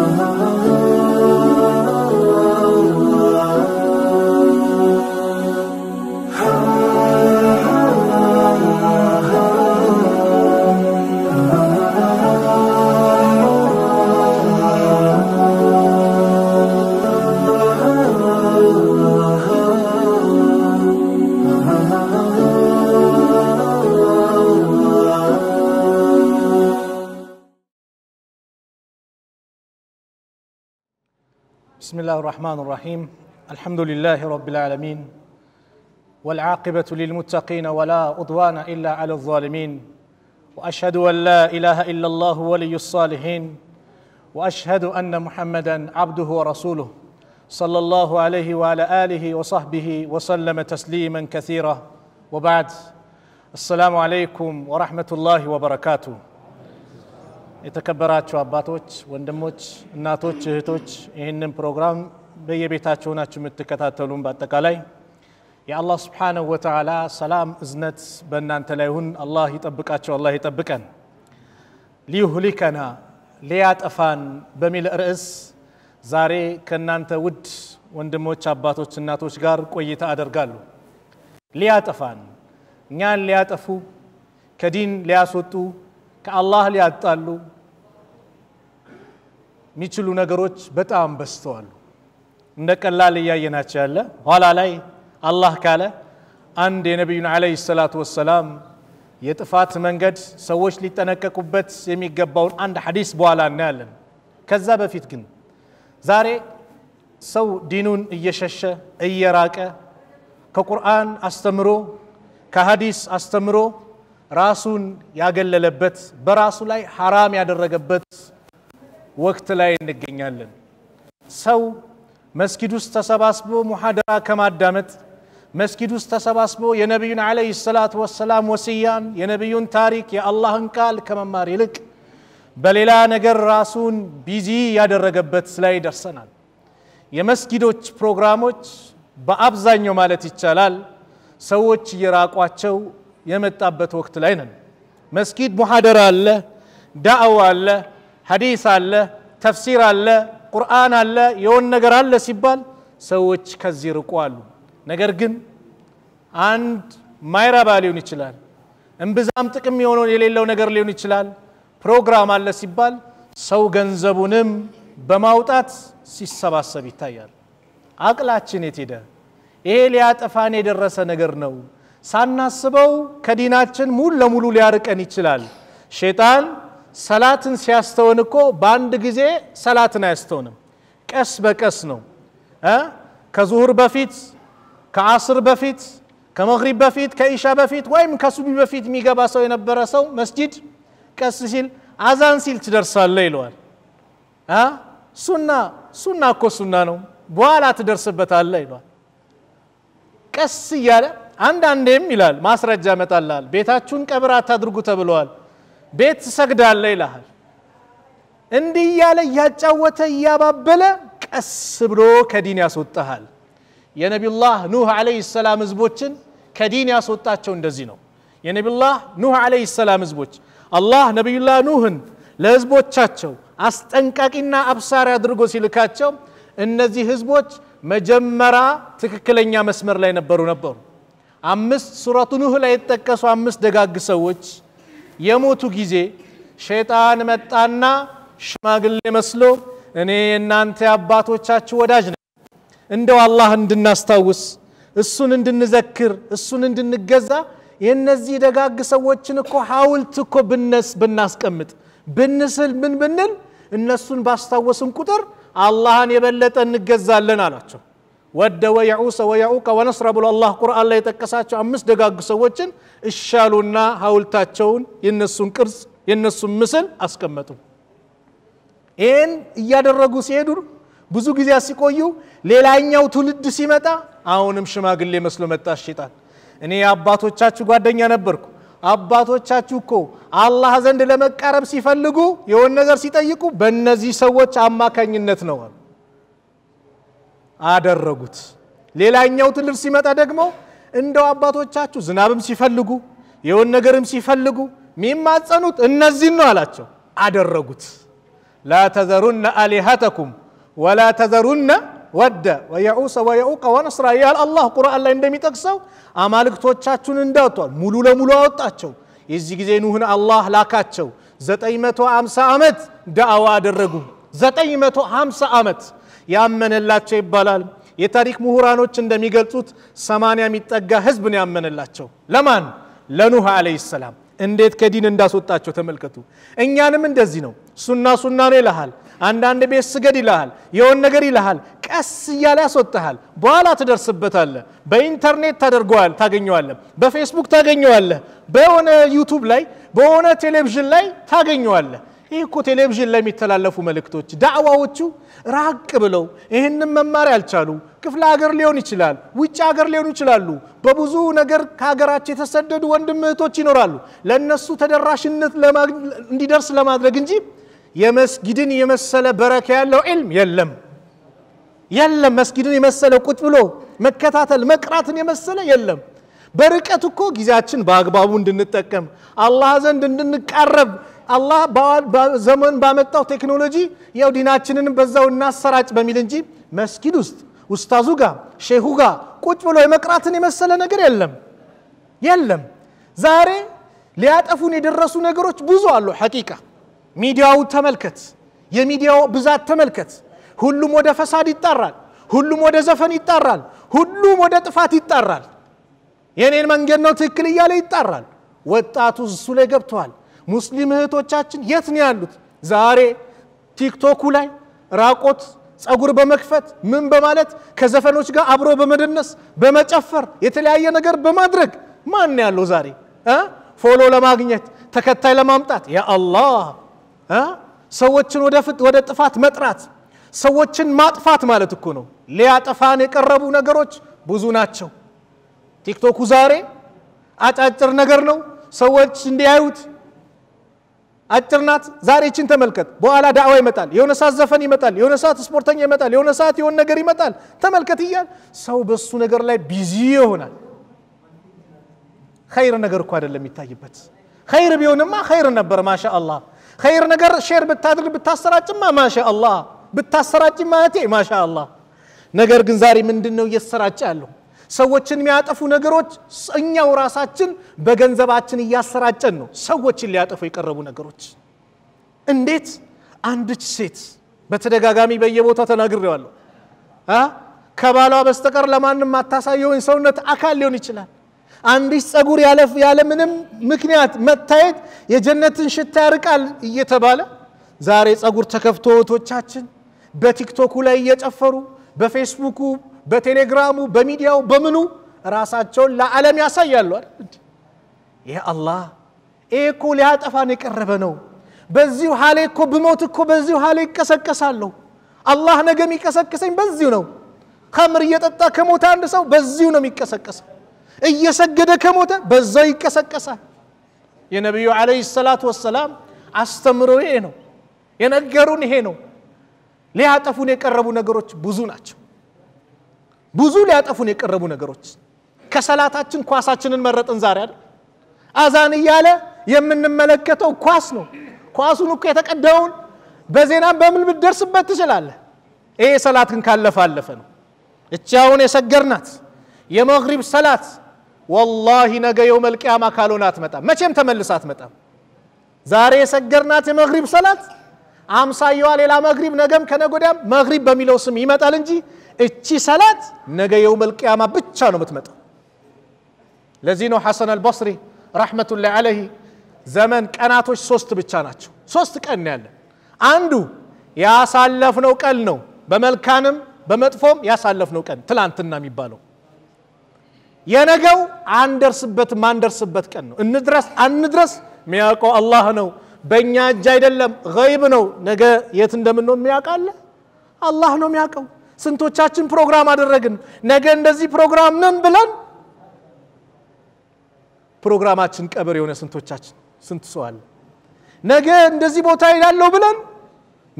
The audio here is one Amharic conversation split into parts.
oh, oh, oh. الرحمن الرحيم الحمد لله رب العالمين والعاقبة للمتقين ولا أضوان إلا على الظالمين وأشهد أن لا إله إلا الله ولي الصالحين وأشهد أن محمدا عبده ورسوله صلى الله عليه وعلى آله وصحبه وسلم تسليما كثيرا وبعد السلام عليكم ورحمة الله وبركاته የተከበራችሁ አባቶች፣ ወንድሞች፣ እናቶች፣ እህቶች ይህንን ፕሮግራም በየቤታቸው ናችሁ የምትከታተሉን በአጠቃላይ የአላህ ስብሓነሁ ወተዓላ ሰላም እዝነት በእናንተ ላይ ሁን። አላህ ይጠብቃቸው፣ አላህ ይጠብቀን። ሊሁሊከና ሊያጠፋን በሚል ርዕስ ዛሬ ከእናንተ ውድ ወንድሞች፣ አባቶች፣ እናቶች ጋር ቆይታ አደርጋሉ። ሊያጠፋን እኛን ሊያጠፉ ከዲን ሊያስወጡ ከአላህ ሊያጣሉ የሚችሉ ነገሮች በጣም በዝተዋሉ። እንደ ቀላል እያየናቸው ያለ ኋላ ላይ አላህ ካለ አንድ የነቢዩን ዓለይሂ ሰላቱ ወሰላም የጥፋት መንገድ ሰዎች ሊጠነቀቁበት የሚገባውን አንድ ሐዲስ በኋላ እናያለን። ከዛ በፊት ግን ዛሬ ሰው ዲኑን እየሸሸ እየራቀ ከቁርአን አስተምሮ ከሐዲስ አስተምሮ ራሱን ያገለለበት በራሱ ላይ ሐራም ያደረገበት ወቅት ላይ እንገኛለን። ሰው መስጊድ ውስጥ ተሰባስቦ ሙሐደራ ከማዳመጥ መስጊድ ውስጥ ተሰባስቦ የነቢዩን ዓለይሂ ሰላቱ ወሰላም ወስያን የነቢዩን ታሪክ የአላህን ቃል ከመማር ይልቅ በሌላ ነገር ራሱን ቢዚ ያደረገበት ላይ ደርሰናል። የመስጊዶች ፕሮግራሞች በአብዛኛው ማለት ይቻላል ሰዎች እየራቋቸው የመጣበት ወቅት ላይ ነን። መስጊድ ሙሐደራ አለ፣ ዳዕዋ አለ፣ ሐዲስ አለ፣ ተፍሲር አለ፣ ቁርአን አለ የሆን ነገር አለ ሲባል ሰዎች ከዚህ ርቁ አሉ። ነገር ግን አንድ ማይራባ ሊሆን ይችላል፣ እምብዛም ጥቅም የሆነው የሌለው ነገር ሊሆን ይችላል። ፕሮግራም አለ ሲባል ሰው ገንዘቡንም በማውጣት ሲሰባሰብ ይታያል። አቅላችን የት ሄደ? ይሄ ሊያጠፋን የደረሰ ነገር ነው። ሳናስበው ከዲናችን ሙሉ ለሙሉ ሊያርቀን ይችላል ሼጣን ሰላትን ሲያስተውን እኮ በአንድ ጊዜ ሰላትን አያስተውንም። ቀስ በቀስ ነው። ከዙሁር በፊት፣ ከአስር በፊት፣ ከመግሪብ በፊት፣ ከኢሻ በፊት ወይም ከሱቢ በፊት የሚገባ ሰው የነበረ ሰው መስጂድ ቀስ ሲል አዛን ሲል ትደርሳለ ይለዋል። ሱና ሱና እኮ ሱና ነው፣ በኋላ ትደርስበታለ ይለዋል። ቀስ እያለ አንዳንዴም ይላል ማስረጃ እመጣልሃል፣ ቤታችሁን ቀብር አታድርጉ ተብለዋል። ቤት ትሰግዳለ ይልሃል እንዲህ እያለ እያጫወተ እያባበለ ቀስ ብሎ ከዲን ያስወጣሃል የነቢላህ ኑህ አለይሂ ሰላም ህዝቦችን ከዲን ያስወጣቸው እንደዚህ ነው የነቢላህ ኑህ አለይሂ ሰላም ህዝቦች አላህ ነቢዩላህ ኑህን ለህዝቦቻቸው አስጠንቃቂና አብሳሪ አድርጎ ሲልካቸው እነዚህ ህዝቦች መጀመሪያ ትክክለኛ መስመር ላይ ነበሩ ነበሩ አምስት ሱረቱ ኑህ ላይ የተጠቀሱ አምስት ደጋግ ሰዎች የሞቱ ጊዜ ሸይጣን መጣና ሽማግሌ መስሎ እኔ እናንተ የአባቶቻችሁ ወዳጅ ነኝ እንደው አላህ እንድናስታውስ እሱን እንድንዘክር እሱን እንድንገዛ የእነዚህ ደጋግ ሰዎችን እኮ ሐውልት እኮ ብነስ ብናስቀምጥ ብንስል ምን ብንል እነሱን ባስታወስን ቁጥር አላህን የበለጠ እንገዛለን አሏቸው ወደ ወየዑሰ ወየዑቀ ወነስረ ብሎ አላህ ቁርአን ላይ የጠቀሳቸው አምስት ደጋግ ሰዎችን እሻሉና ሀውልታቸውን የነሱን ቅርጽ የነሱን ምስል አስቀመጡ ይህን እያደረጉ ሲሄዱ ብዙ ጊዜ ሲቆዩ ሌላኛው ትውልድ ሲመጣ አሁንም ሽማግሌ መስሎ መጣ ሸይጣን እኔ የአባቶቻችሁ ጓደኛ ነበርኩ አባቶቻችሁ እኮ አላህ ዘንድ ለመቃረብ ሲፈልጉ የሆን ነገር ሲጠይቁ በእነዚህ ሰዎች አማካኝነት ነው አሉ አደረጉት። ሌላኛው ትልቅ ሲመጣ ደግሞ እንደው አባቶቻችሁ ዝናብም ሲፈልጉ የሆን ነገርም ሲፈልጉ የሚማጸኑት እነዚህን ነው አላቸው። አደረጉት። ላ ተዘሩነ አሊሀተኩም ወላ ተዘሩነ ወደ ወየዑሰ ወየዑቀ ወነስራ እያል አላህ ቁርአን ላይ እንደሚጠቅሰው አማልክቶቻችሁን እንዳወጥቷል። ሙሉ ለሙሉ አወጣቸው። የዚህ ጊዜ ኑህን አላህ ላካቸው። 950 ዓመት ዳዕዋ አደረጉ። 950 ዓመት ያመነላቸው ይባላል። የታሪክ ምሁራኖች እንደሚገልጹት ሰማንያ የሚጠጋ ህዝብ ነው ያመነላቸው። ለማን? ለኑህ አለይሂ ሰላም። እንዴት ከዲን እንዳስወጣቸው ተመልከቱ። እኛንም እንደዚህ ነው። ሱና ሱና ነው ይልሃል። አንዳንድ ቤት ስገድ ይልሃል። የሆን ነገር ይልሃል። ቀስ እያለ ያስወጥሃል። በኋላ ትደርስበታለህ። በኢንተርኔት ታደርገዋል፣ ታገኘዋለህ። በፌስቡክ ታገኘዋለህ። በሆነ ዩቱብ ላይ፣ በሆነ ቴሌቪዥን ላይ ታገኘዋለህ። ይህ እኮ ቴሌቪዥን ላይ የሚተላለፉ መልእክቶች ዳዕዋዎቹ ራቅ ብለው ይህንም መማር ያልቻሉ ክፍለ ሀገር ሊሆን ይችላል፣ ውጭ ሀገር ሊሆኑ ይችላሉ። በብዙ ነገር ከሀገራቸው የተሰደዱ ወንድም እህቶች ይኖራሉ። ለእነሱ ተደራሽነት እንዲደርስ ለማድረግ እንጂ የመስጊድን የመሰለ በረከ ያለው ዒልም የለም የለም። መስጊድን የመሰለ ቁጭ ብሎ መከታተል መቅራትን የመሰለ የለም። በርቀት እኮ ጊዜያችን በአግባቡ እንድንጠቀም አላህ ዘንድ እንድንቃረብ አላህ ዘመን ባመጣው ቴክኖሎጂ ያው ዲናችንንም በዛው እናሰራጭ በሚል እንጂ መስጊድ ውስጥ ውስታዙ ጋር ሼሁ ጋር ቁጭ ብሎ የመቅራትን የመሰለ ነገር የለም የለም። ዛሬ ሊያጠፉን የደረሱ ነገሮች ብዙ አሉ። ሐቂቃ ሚዲያው ተመልከት፣ የሚዲያው ብዛት ተመልከት። ሁሉም ወደ ፈሳድ ይጣራል፣ ሁሉም ወደ ዘፈን ይጣራል፣ ሁሉም ወደ ጥፋት ይጣራል። የኔን መንገድ ነው ትክክል እያለ ይጣራል። ወጣቱ እሱ ላይ ገብተዋል። ሙስሊም እህቶቻችን የት ነው ያሉት? ዛሬ ቲክቶኩ ላይ ራቆት ጸጉር በመክፈት ምን በማለት ከዘፈኖች ጋር አብሮ በመደነስ በመጨፈር የተለያየ ነገር በማድረግ ማን ያለው ዛሬ ፎሎ ለማግኘት ተከታይ ለማምጣት ያ አላህ ሰዎችን ወደ ጥፋት መጥራት ሰዎችን ማጥፋት ማለት እኮ ነው። ሊያጠፋን የቀረቡ ነገሮች ብዙ ናቸው። ቲክቶኩ ዛሬ አጫጭር ነገር ነው ሰዎች እንዲያዩት አጭር ናት። ዛሬ ይችን ተመልከት። በኋላ ዳዕዋ ይመጣል፣ የሆነ ሰዓት ዘፈን ይመጣል፣ የሆነ ሰዓት ስፖርተኛ ይመጣል፣ የሆነ ሰዓት የሆነ ነገር ይመጣል። ተመልከት እያል ሰው በሱ ነገር ላይ ቢዚ ይሆናል። ኸይር ነገር እኮ አይደለም የሚታይበት። ኸይር ቢሆንማ ኸይር ነበር። ማሻ አላህ ኸይር ነገር ሼር ብታድርግ ብታሰራጭማ ማሻ አላህ ብታሰራጭ ማለቴ ማሻ አላህ። ነገር ግን ዛሬ ምንድን ነው እየተሰራጨ ያለው? ሰዎችን የሚያጠፉ ነገሮች እኛው ራሳችን በገንዘባችን እያሰራጨን ነው ሰዎችን ሊያጠፉ የቀረቡ ነገሮች። እንዴት አንድች ሴት በተደጋጋሚ በየቦታው ተናግሬዋለሁ። ከባሏ በስተቀር ለማንም አታሳየውን ሰውነት አካል ሊሆን ይችላል። አንዲት ጸጉር ያለ ምንም ምክንያት መታየት የጀነትን ሽታ ያርቃል እየተባለ ዛሬ ጸጉር ተከፍቶ እህቶቻችን በቲክቶኩ ላይ እየጨፈሩ በፌስቡኩ በቴሌግራሙ በሚዲያው በምኑ ራሳቸውን ለዓለም ያሳያሉ አይደል ይህ አላህ ይህ እኮ ሊያጠፋን የቀረበ ነው በዚሁ ሀሌ እኮ ብሞት እኮ በዚሁ ሀሌ ይቀሰቀሳለሁ አላህ ነገ የሚቀሰቅሰኝ በዚሁ ነው ከምር እየጠጣ ከሞተ አንድ ሰው በዚሁ ነው የሚቀሰቀሰው እየሰገደ ከሞተ በዛው ይቀሰቀሳል የነቢዩ አለይሂ ሰላቱ ወሰላም አስተምሮ ይሄ ነው የነገሩን ይሄ ነው ሊያጠፉን የቀረቡ ነገሮች ብዙ ናቸው ብዙ ሊያጠፉን የቀረቡ ነገሮች ከሰላታችን ኳሳችንን መረጥን። ዛሬ አይደል አዛን እያለ የምንመለከተው ኳስ ነው። ኳሱን እኮ የተቀደውን በዜናም በምን ብትደርስበት ትችላለህ። ይሄ ሰላት ግን ካለፈ አለፈ ነው። እቻውን የሰገርናት የመግሪብ ሰላት ወላሂ ነገ የውመል ቂያማ ካልሆነ አትመጣም፣ መቼም ተመልሳ አትመጣም። ዛሬ የሰገርናት የመግሪብ ሰላት አምሳየዋ ሌላ መግሪብ፣ ነገም ከነጎዳም መግሪብ በሚለው ስም ይመጣል እንጂ እቺ ሰላት ነገ የውመል ቅያማ ብቻ ነው የምትመጣው። ለዚህ ነው ሐሰን አልበስሪ ረሕመቱላህ ዓለይህ ዘመን ቀናቶች ሶስት ብቻ ናቸው። ሶስት ቀን ያለን አንዱ ያሳለፍነው ቀን ነው። በመልካንም በመጥፎም ያሳለፍነው ቀን ትላንትና የሚባለው የነገው አንደርስበትም አንደርስበት ቀን ነው። እንድረስ አንድረስ የሚያውቀው አላህ ነው። በእኛ እጅ አይደለም፣ ገይብ ነው። ነገ የት እንደምንሆን የሚያውቃለ አላህ ነው የሚያውቀው። ስንቶቻችን ፕሮግራም አደረግን? ነገ እንደዚህ ፕሮግራም ነን ብለን ፕሮግራማችን ቀብር የሆነ ስንቶቻችን ስንት ሰው ነገ እንደዚህ ቦታ ሄዳለሁ ብለን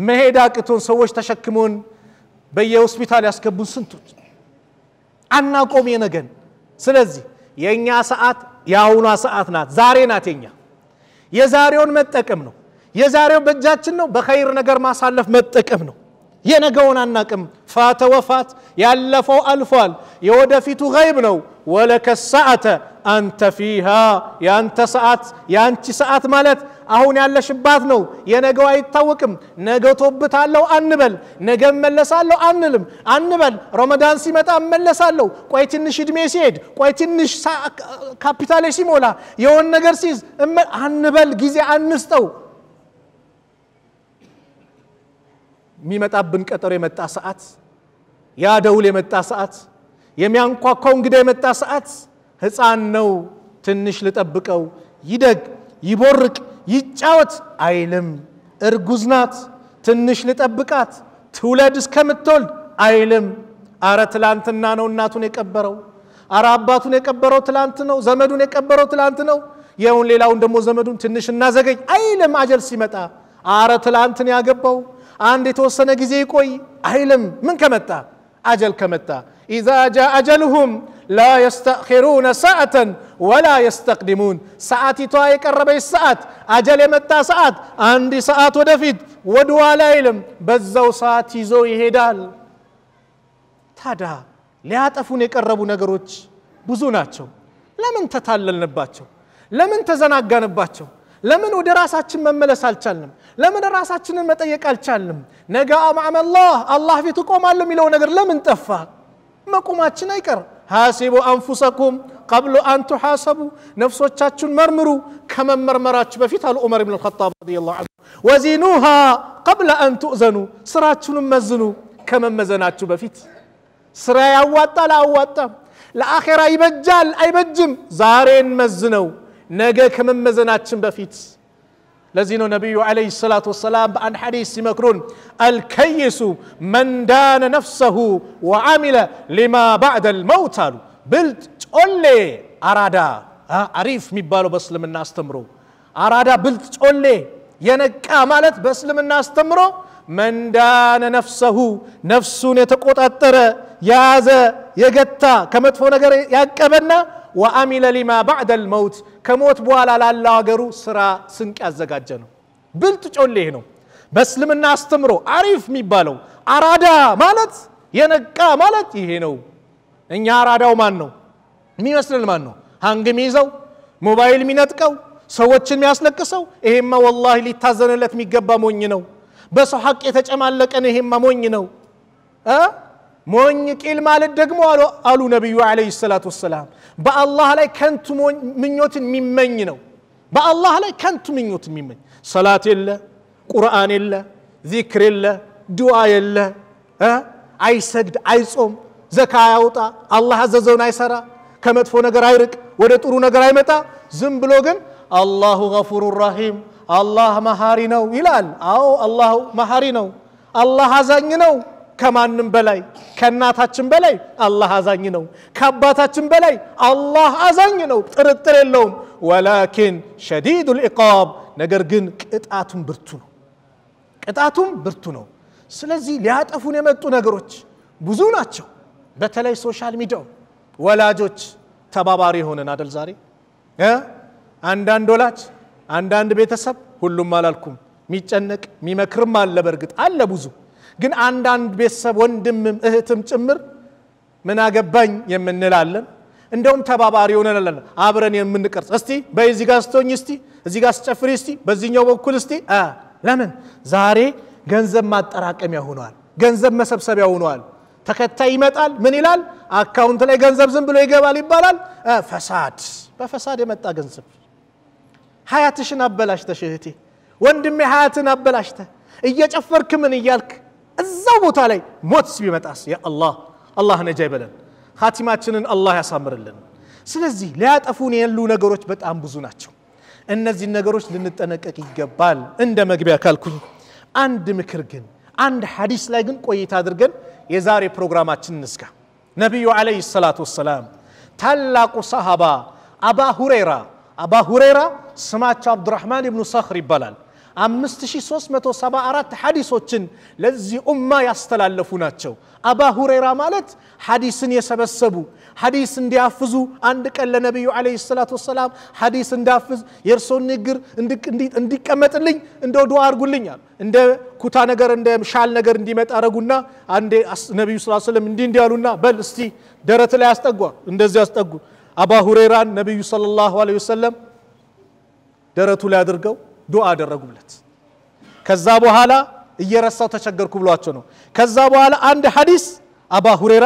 መሄድ አቅቶን ሰዎች ተሸክሞን በየሆስፒታል ያስገቡን ስንቶች አናቆም የነገን። ስለዚህ የእኛ ሰዓት የአሁኗ ሰዓት ናት፣ ዛሬ ናት የኛ። የዛሬውን መጠቀም ነው። የዛሬውን በእጃችን ነው፣ በኸይር ነገር ማሳለፍ መጠቀም ነው። የነገውን አናቅም ፋተ ወፋት ያለፈው አልፏል የወደፊቱ ገይብ ነው ወለከ ሰዓተ አንተ ፊሃ የአንተ ሰዓት የአንቺ ሰዓት ማለት አሁን ያለሽባት ነው የነገው አይታወቅም ነገ ቶብታለሁ አንበል ነገ እመለሳለሁ አንልም አንበል ረመዳን ሲመጣ እመለሳለሁ ቆይ ትንሽ እድሜ ሲሄድ ቆይ ትንሽ ካፒታሌ ሲሞላ የሆን ነገር ሲይዝ አንበል ጊዜ አንስጠው የሚመጣብን ቀጠሮ የመጣ ሰዓት፣ ያ ደውል የመጣ ሰዓት፣ የሚያንኳኳው እንግዳ የመጣ ሰዓት ሕፃን ነው ትንሽ ልጠብቀው፣ ይደግ፣ ይቦርቅ፣ ይጫወት አይልም። እርጉዝ ናት ትንሽ ልጠብቃት፣ ትውለድ እስከምትወልድ አይልም። አረ ትላንትና ነው እናቱን የቀበረው። አረ አባቱን የቀበረው ትላንት ነው። ዘመዱን የቀበረው ትላንት ነው። የውን ሌላውን ደግሞ ዘመዱን ትንሽ እናዘገኝ አይልም። አጀል ሲመጣ አረ ትላንትን ያገባው አንድ የተወሰነ ጊዜ ይቆይ አይልም ምን ከመጣ አጀል ከመጣ ኢዛ ጃ አጀልሁም ላ የስተእኪሩነ ሰዓተን ወላ የስተቅድሙን ሰዓቲቷ የቀረበች ሰዓት አጀል የመጣ ሰዓት አንድ ሰዓት ወደፊት ወደኋላ አይልም በዛው ሰዓት ይዞ ይሄዳል ታዲያ ሊያጠፉን የቀረቡ ነገሮች ብዙ ናቸው ለምን ተታለልንባቸው ለምን ተዘናጋንባቸው لمن ودراسة من አልቻልንም ለምን لمن راسة من متأيك ألتشلم نجا مع الله الله في تقوم على ميلو نجر لمن تفا ما قوم أتشنايكر حاسبوا أنفسكم قبل أن تحاسبوا نفسو تشون مرمرو كما مرمرات بفيت الأمر من الخطاب رضي الله عنه وزينوها قبل أن تؤذنوا سراتشون مزنو كما مزنات بفيت سرايا واتا لا واتا لآخرة يبجال أي بجم زارين مزنو نجا كم مزناتشن بفيت لزينو نبي عليه الصلاة والسلام بأن حديث مكرون الكيس من دان نفسه وعمل لما بعد الموت بلت تولي أرادا عريف مبالو بسلم الناس تمرو أرادا بلت تولي ينك مالت بسلم الناس تمرو من دان نفسه نفسه نتقوت أترى يازا يقتا كمتفو نقر يقبنا وعمل لما بعد الموت ከሞት በኋላ ላለው ሀገሩ ስራ ስንቅ ያዘጋጀ ነው። ብልጥ ጮሌ ይሄ ነው። በእስልምና አስተምሮ አሪፍ የሚባለው አራዳ ማለት የነቃ ማለት ይሄ ነው። እኛ አራዳው ማን ነው የሚመስልን? ማን ነው ሀንግ የሚይዘው ሞባይል የሚነጥቀው ሰዎችን የሚያስለቅሰው? ይሄማ ወላሂ ሊታዘንለት የሚገባ ሞኝ ነው። በሰው ሀቅ የተጨማለቀን ይሄማ ሞኝ ነው። ሞኝ ቂል ማለት ደግሞ አሉ ነቢዩ ዓለይሂ ሰላቱ ወሰላም በአላህ ላይ ከንቱ ምኞትን የሚመኝ ነው በአላህ ላይ ከንቱ ምኞትን የሚመኝ ሰላት የለ ቁርአን የለ ዚክር የለ ድዋ የለ አይሰግድ አይጾም ዘካ አያውጣ አላህ አዘዘውን አይሰራ ከመጥፎ ነገር አይርቅ ወደ ጥሩ ነገር አይመጣ ዝም ብሎ ግን አላሁ ገፉሩ ራሂም አላህ መሃሪ ነው ይላል አዎ አላሁ መሃሪ ነው አላህ አዛኝ ነው ከማንም በላይ ከእናታችን በላይ አላህ አዛኝ ነው። ከአባታችን በላይ አላህ አዛኝ ነው። ጥርጥር የለውም። ወላኪን ሸዲዱ ልዕቃብ፣ ነገር ግን ቅጣቱም ብርቱ ነው። ቅጣቱም ብርቱ ነው። ስለዚህ ሊያጠፉን የመጡ ነገሮች ብዙ ናቸው። በተለይ ሶሻል ሚዲያው ወላጆች ተባባሪ የሆነን አደል ዛሬ አንዳንድ ወላጅ አንዳንድ ቤተሰብ ሁሉም አላልኩም፣ የሚጨነቅ የሚመክርም አለ። በእርግጥ አለ ብዙ ግን አንዳንድ ቤተሰብ ወንድምም እህትም ጭምር ምን አገባኝ የምንላለን እንደውም ተባባሪ ሆነን አብረን የምንቀርጽ እስቲ በዚ ጋር ስቶኝ እስቲ እዚ ጋር ስጨፍሪ እስቲ በዚህኛው በኩል እስቲ ለምን ዛሬ ገንዘብ ማጠራቀሚያ ሆኗል ገንዘብ መሰብሰቢያ ሆኗል ተከታይ ይመጣል ምን ይላል አካውንት ላይ ገንዘብ ዝም ብሎ ይገባል ይባላል ፈሳድ በፈሳድ የመጣ ገንዘብ ሀያትሽን አበላሽተ ሽህቴ ወንድሜ ሀያትን አበላሽተ እየጨፈርክ ምን እያልክ እዛው ቦታ ላይ ሞት ቢመጣስ የአላህ አላህን ነጃ ይበለን ኻቲማችንን አላህ ያሳምርልን ስለዚህ ሊያጠፉን ያሉ ነገሮች በጣም ብዙ ናቸው እነዚህን ነገሮች ልንጠነቀቅ ይገባል እንደ መግቢያ ካልኩኝ አንድ ምክር ግን አንድ ሐዲስ ላይ ግን ቆይታ አድርገን የዛሬ ፕሮግራማችን እንስጋ ነቢዩ ዓለይሂ ሰላቱ ወሰላም ታላቁ ሰሃባ አባ ሁሬራ አባ ሁሬራ ስማቸው አብዱራህማን ኢብኑ ሰኽር ይባላል 5374 ሐዲሶችን ለዚህ ኡማ ያስተላለፉ ናቸው። አባ ሁረይራ ማለት ሐዲስን የሰበሰቡ ሐዲስ እንዲያፍዙ አንድ ቀን ለነቢዩ ዓለይሂ ሰላቱ ወሰላም ሐዲስ እንዳፍዝ የእርሶን ንግር እንዲቀመጥልኝ እንደው ዱዓ አርጉልኛል። እንደ ኩታ ነገር እንደ ሻል ነገር እንዲመጣ አረጉና አንዴ ነቢዩ ስ ስለም እንዲህ እንዲያሉና በል እስቲ ደረት ላይ አስጠጓ እንደዚህ አስጠጉ። አባ ሁረይራን ነቢዩ ሰለላሁ ዐለይሂ ወሰለም ደረቱ ላይ አድርገው ዱዓ አደረጉለት። ከዛ በኋላ እየረሳው ተቸገርኩ ብሏቸው ነው። ከዛ በኋላ አንድ ሐዲስ አባ ሁሬራ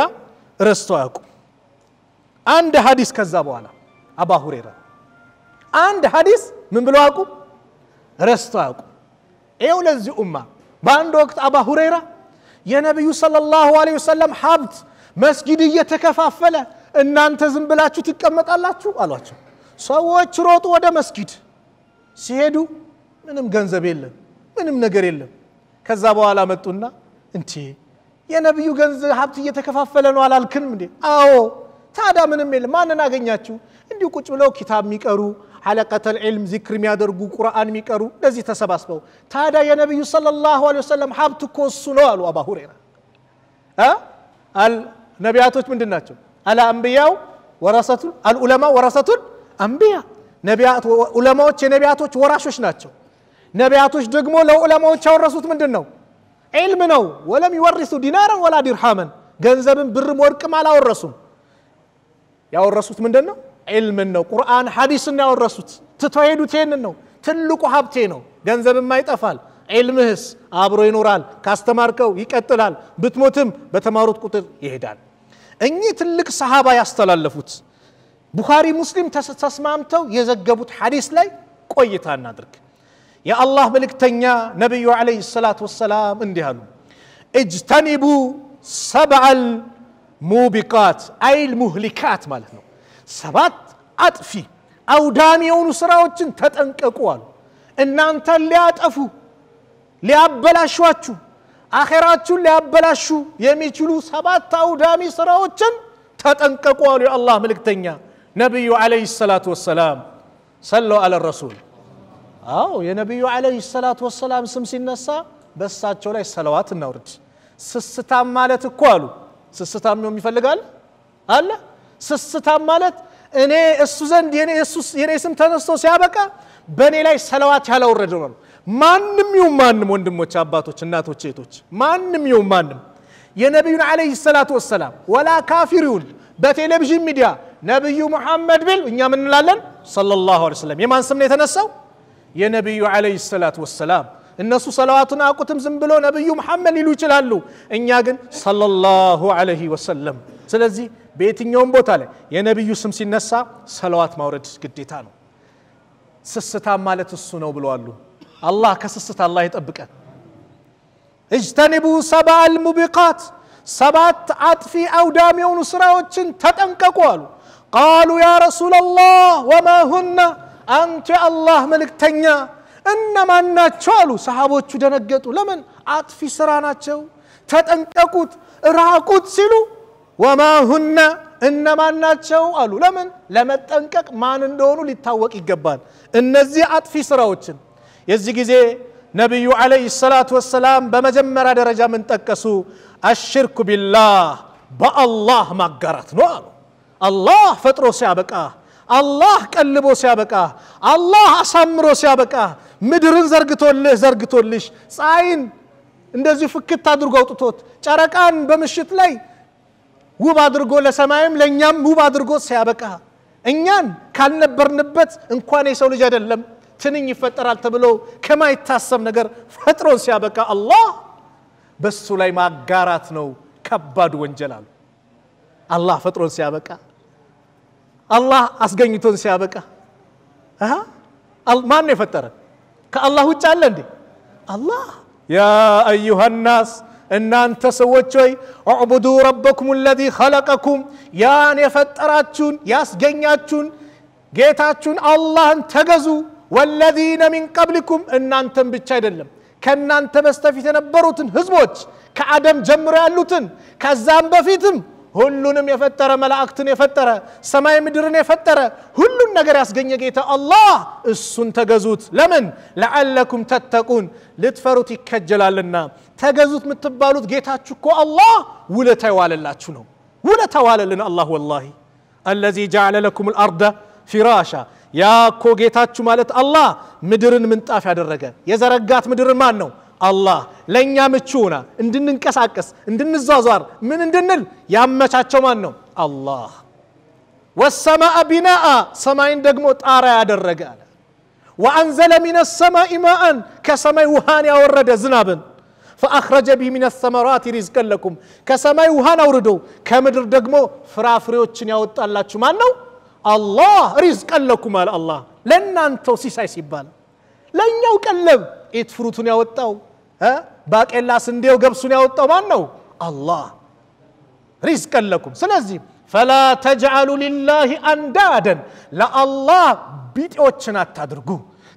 ረስተው አያውቁ። አንድ ሐዲስ ከዛ በኋላ አባ ሁሬራ አንድ ሐዲስ ምን ብለው አያውቁ፣ ረስተው አያውቁ። ይኸው ለዚህ ኡማ በአንድ ወቅት አባ ሁሬራ የነቢዩ ሰለላሁ ዐለይሂ ወሰለም ሀብት መስጊድ እየተከፋፈለ እናንተ ዝም ብላችሁ ትቀመጣላችሁ አሏቸው። ሰዎች ሮጡ ወደ መስጊድ ሲሄዱ ምንም ገንዘብ የለም ምንም ነገር የለም ከዛ በኋላ መጡና እንቴ የነቢዩ ገንዘብ ሀብት እየተከፋፈለ ነው አላልክንም እንዴ አዎ ታዲያ ምንም የለም ማንን አገኛችሁ እንዲሁ ቁጭ ብለው ኪታብ የሚቀሩ ሐለቀተል ዒልም ዚክር የሚያደርጉ ቁርአን የሚቀሩ እንደዚህ ተሰባስበው ታዲያ የነቢዩ ሰለላሁ ዐለይሂ ወሰለም ሀብት እኮ እሱ ነው አሉ አባ ሁሬራ ነቢያቶች ምንድን ናቸው አላ አንብያው ወረሰቱን አልዑለማ ወረሰቱን አንብያ ዑለማዎች የነቢያቶች ወራሾች ናቸው ነቢያቶች ደግሞ ለዑለማዎች ያወረሱት ምንድን ነው? ዒልም ነው። ወለም ይወርሱ ዲናረን ወላ ዲርሃመን፣ ገንዘብን ብርም ወርቅም አላወረሱም። ያወረሱት ምንድን ነው? ዒልምን ነው። ቁርአን ሐዲስን ያወረሱት። ትተው ሄዱት። ነው ትልቁ ሀብቴ ነው። ገንዘብማ ይጠፋል፣ ዒልምህስ አብሮ ይኖራል። ካስተማርከው ይቀጥላል። ብትሞትም በተማሩት ቁጥር ይሄዳል። እኚህ ትልቅ ሰሃባ ያስተላለፉት ቡኻሪ ሙስሊም ተስማምተው የዘገቡት ሐዲስ ላይ ቆይታ እናድርግ። يا الله ملك تنيا نبي عليه الصلاة والسلام اندهن اجتنبوا سبع الموبقات أي المهلكات مالتنا سبات أطفي أو دامي أو نسرا وجن تتن كقوال إن أنت اللي أطفو اللي أبلا شواتشو آخراتشو اللي أبلا شو يميتشلو سبات أو دامي سرا وجن تتن كقوال يا الله ملك تنيا نبي عليه الصلاة والسلام صلوا على الرسول አዎ የነቢዩ ዓለይሂ ሰላቱ ወሰላም ስም ሲነሳ በእሳቸው ላይ ሰለዋት እናውርድ። ስስታም ማለት እኮ አሉ ስስታም ነው የሚፈልጋል አለ ስስታም ማለት እኔ እሱ ዘንድ የኔ ስም ተነስቶ ሲያበቃ በእኔ ላይ ሰለዋት ያላወረደ ነው። ማንም ይሁን ማንም ወንድሞች፣ አባቶች፣ እናቶች፣ ሴቶች ማንም ይሁን ማንም የነቢዩን ዓለይሂ ሰላቱ ወሰላም ወላ ካፊር ይሁን በቴሌቪዥን ሚዲያ ነቢዩ ሙሐመድ ቢል እኛ ምን እንላለን? ሰለላሁ ዐለይሂ ወሰለም የማን ስም ነው የተነሳው? يا نبي عليه الصلاة والسلام الناس صلواتنا قتم زنبلو نبي محمد يلو يشلالو إن ياغن صلى الله عليه وسلم سلزي بيت يوم بوتالي يا نبي يسم سنسا صلوات مورد قديتانو سستا مالت السنة وبلوالو الله كسستا الله يتبقى اجتنبوا سبع المبقات سبات أطفي أو دامي ونسرة وشن تتنككوا قالوا يا رسول الله وما هُنَّ أنت يا الله ملك تنيا إنما ناتشو ألو صحابو تشدنا قطو لمن عط في سرانا تشو تتن تقوت راقوت سلو وما هن إنما ناتشو ألو لمن لما تنكك ما نندونو لتاوك إقبال النزي عط في سراوتشن يزي قزي نبي عليه الصلاة والسلام بمجمرة درجة من تكسو الشرك بالله با الله ما قرت نوالو الله فترو سيابك آه አላህ ቀልቦ ሲያበቃ አላህ አሳምሮ ሲያበቃ ምድርን ዘርግቶልህ ዘርግቶልሽ ፀሐይን እንደዚሁ ፍክት አድርጎ አውጥቶት ጨረቃን በምሽት ላይ ውብ አድርጎ ለሰማይም ለእኛም ውብ አድርጎ ሲያበቃ እኛን ካልነበርንበት እንኳን የሰው ልጅ አይደለም ትንኝ ይፈጠራል ተብሎ ከማይታሰብ ነገር ፈጥሮን ሲያበቃ አላህ በሱ ላይ ማጋራት ነው ከባድ ወንጀል አሉ። አላህ ፈጥሮን ሲያበቃ አላህ አስገኝቶን ሲያበቃ ማን ነው የፈጠረን ከአላህ ውጭ አለ እንዴ አላህ ያ አዩሃ ናስ እናንተ ሰዎች ሆይ ዕቡዱ ረበኩም ለዚ ኸለቀኩም ያን የፈጠራችሁን ያስገኛችሁን ጌታችሁን አላህን ተገዙ ወለዚነ ሚን ቀብሊኩም እናንተን ብቻ አይደለም ከእናንተ በስተፊት የነበሩትን ህዝቦች ከአደም ጀምሮ ያሉትን ከዛም በፊትም ሁሉንም የፈጠረ መላእክትን የፈጠረ ሰማይ ምድርን የፈጠረ ሁሉን ነገር ያስገኘ ጌታ አላህ እሱን ተገዙት ለምን ለዓለኩም ተተቁን ልትፈሩት ይከጀላልና ተገዙት የምትባሉት ጌታችሁ እኮ አላህ ውለታ የዋለላችሁ ነው ውለታ ዋለልን አላህ ወላሂ አለዚ ጀዓለ ለኩም ልአርደ ፊራሻ ያ እኮ ጌታችሁ ማለት አላህ ምድርን ምንጣፍ ያደረገ የዘረጋት ምድርን ማን ነው አላህ ለእኛ ምቹና እንድንንቀሳቀስ እንድንዟዟር ምን እንድንል ያመቻቸው ማን ነው አላህ ወሰማአ ቢናአ ሰማይን ደግሞ ጣራ ያደረገ አለ ወአንዘለ ሚን ሰማኢ ማአን ከሰማይ ውሃን ያወረደ ዝናብን ፈአኽረጀ ቢህ ሚን ሰመራት ሪዝቀን ለኩም ከሰማይ ውሃን አውርዶ ከምድር ደግሞ ፍራፍሬዎችን ያወጣላችሁ ማን ነው አላህ ሪዝቀን ለኩም አለ አላህ ለእናንተው ሲሳይ ሲባል ለእኛው ቀለብ ኤት ፍሩቱን ያወጣው ባቄላ ስንዴው ገብሱን ያወጣው ማን ነው አላህ ሪዝቀን ለኩም ስለዚህ ፈላ ተጅዓሉ ሊላህ አንዳደን ለአላህ ቢጤዎችን አታድርጉ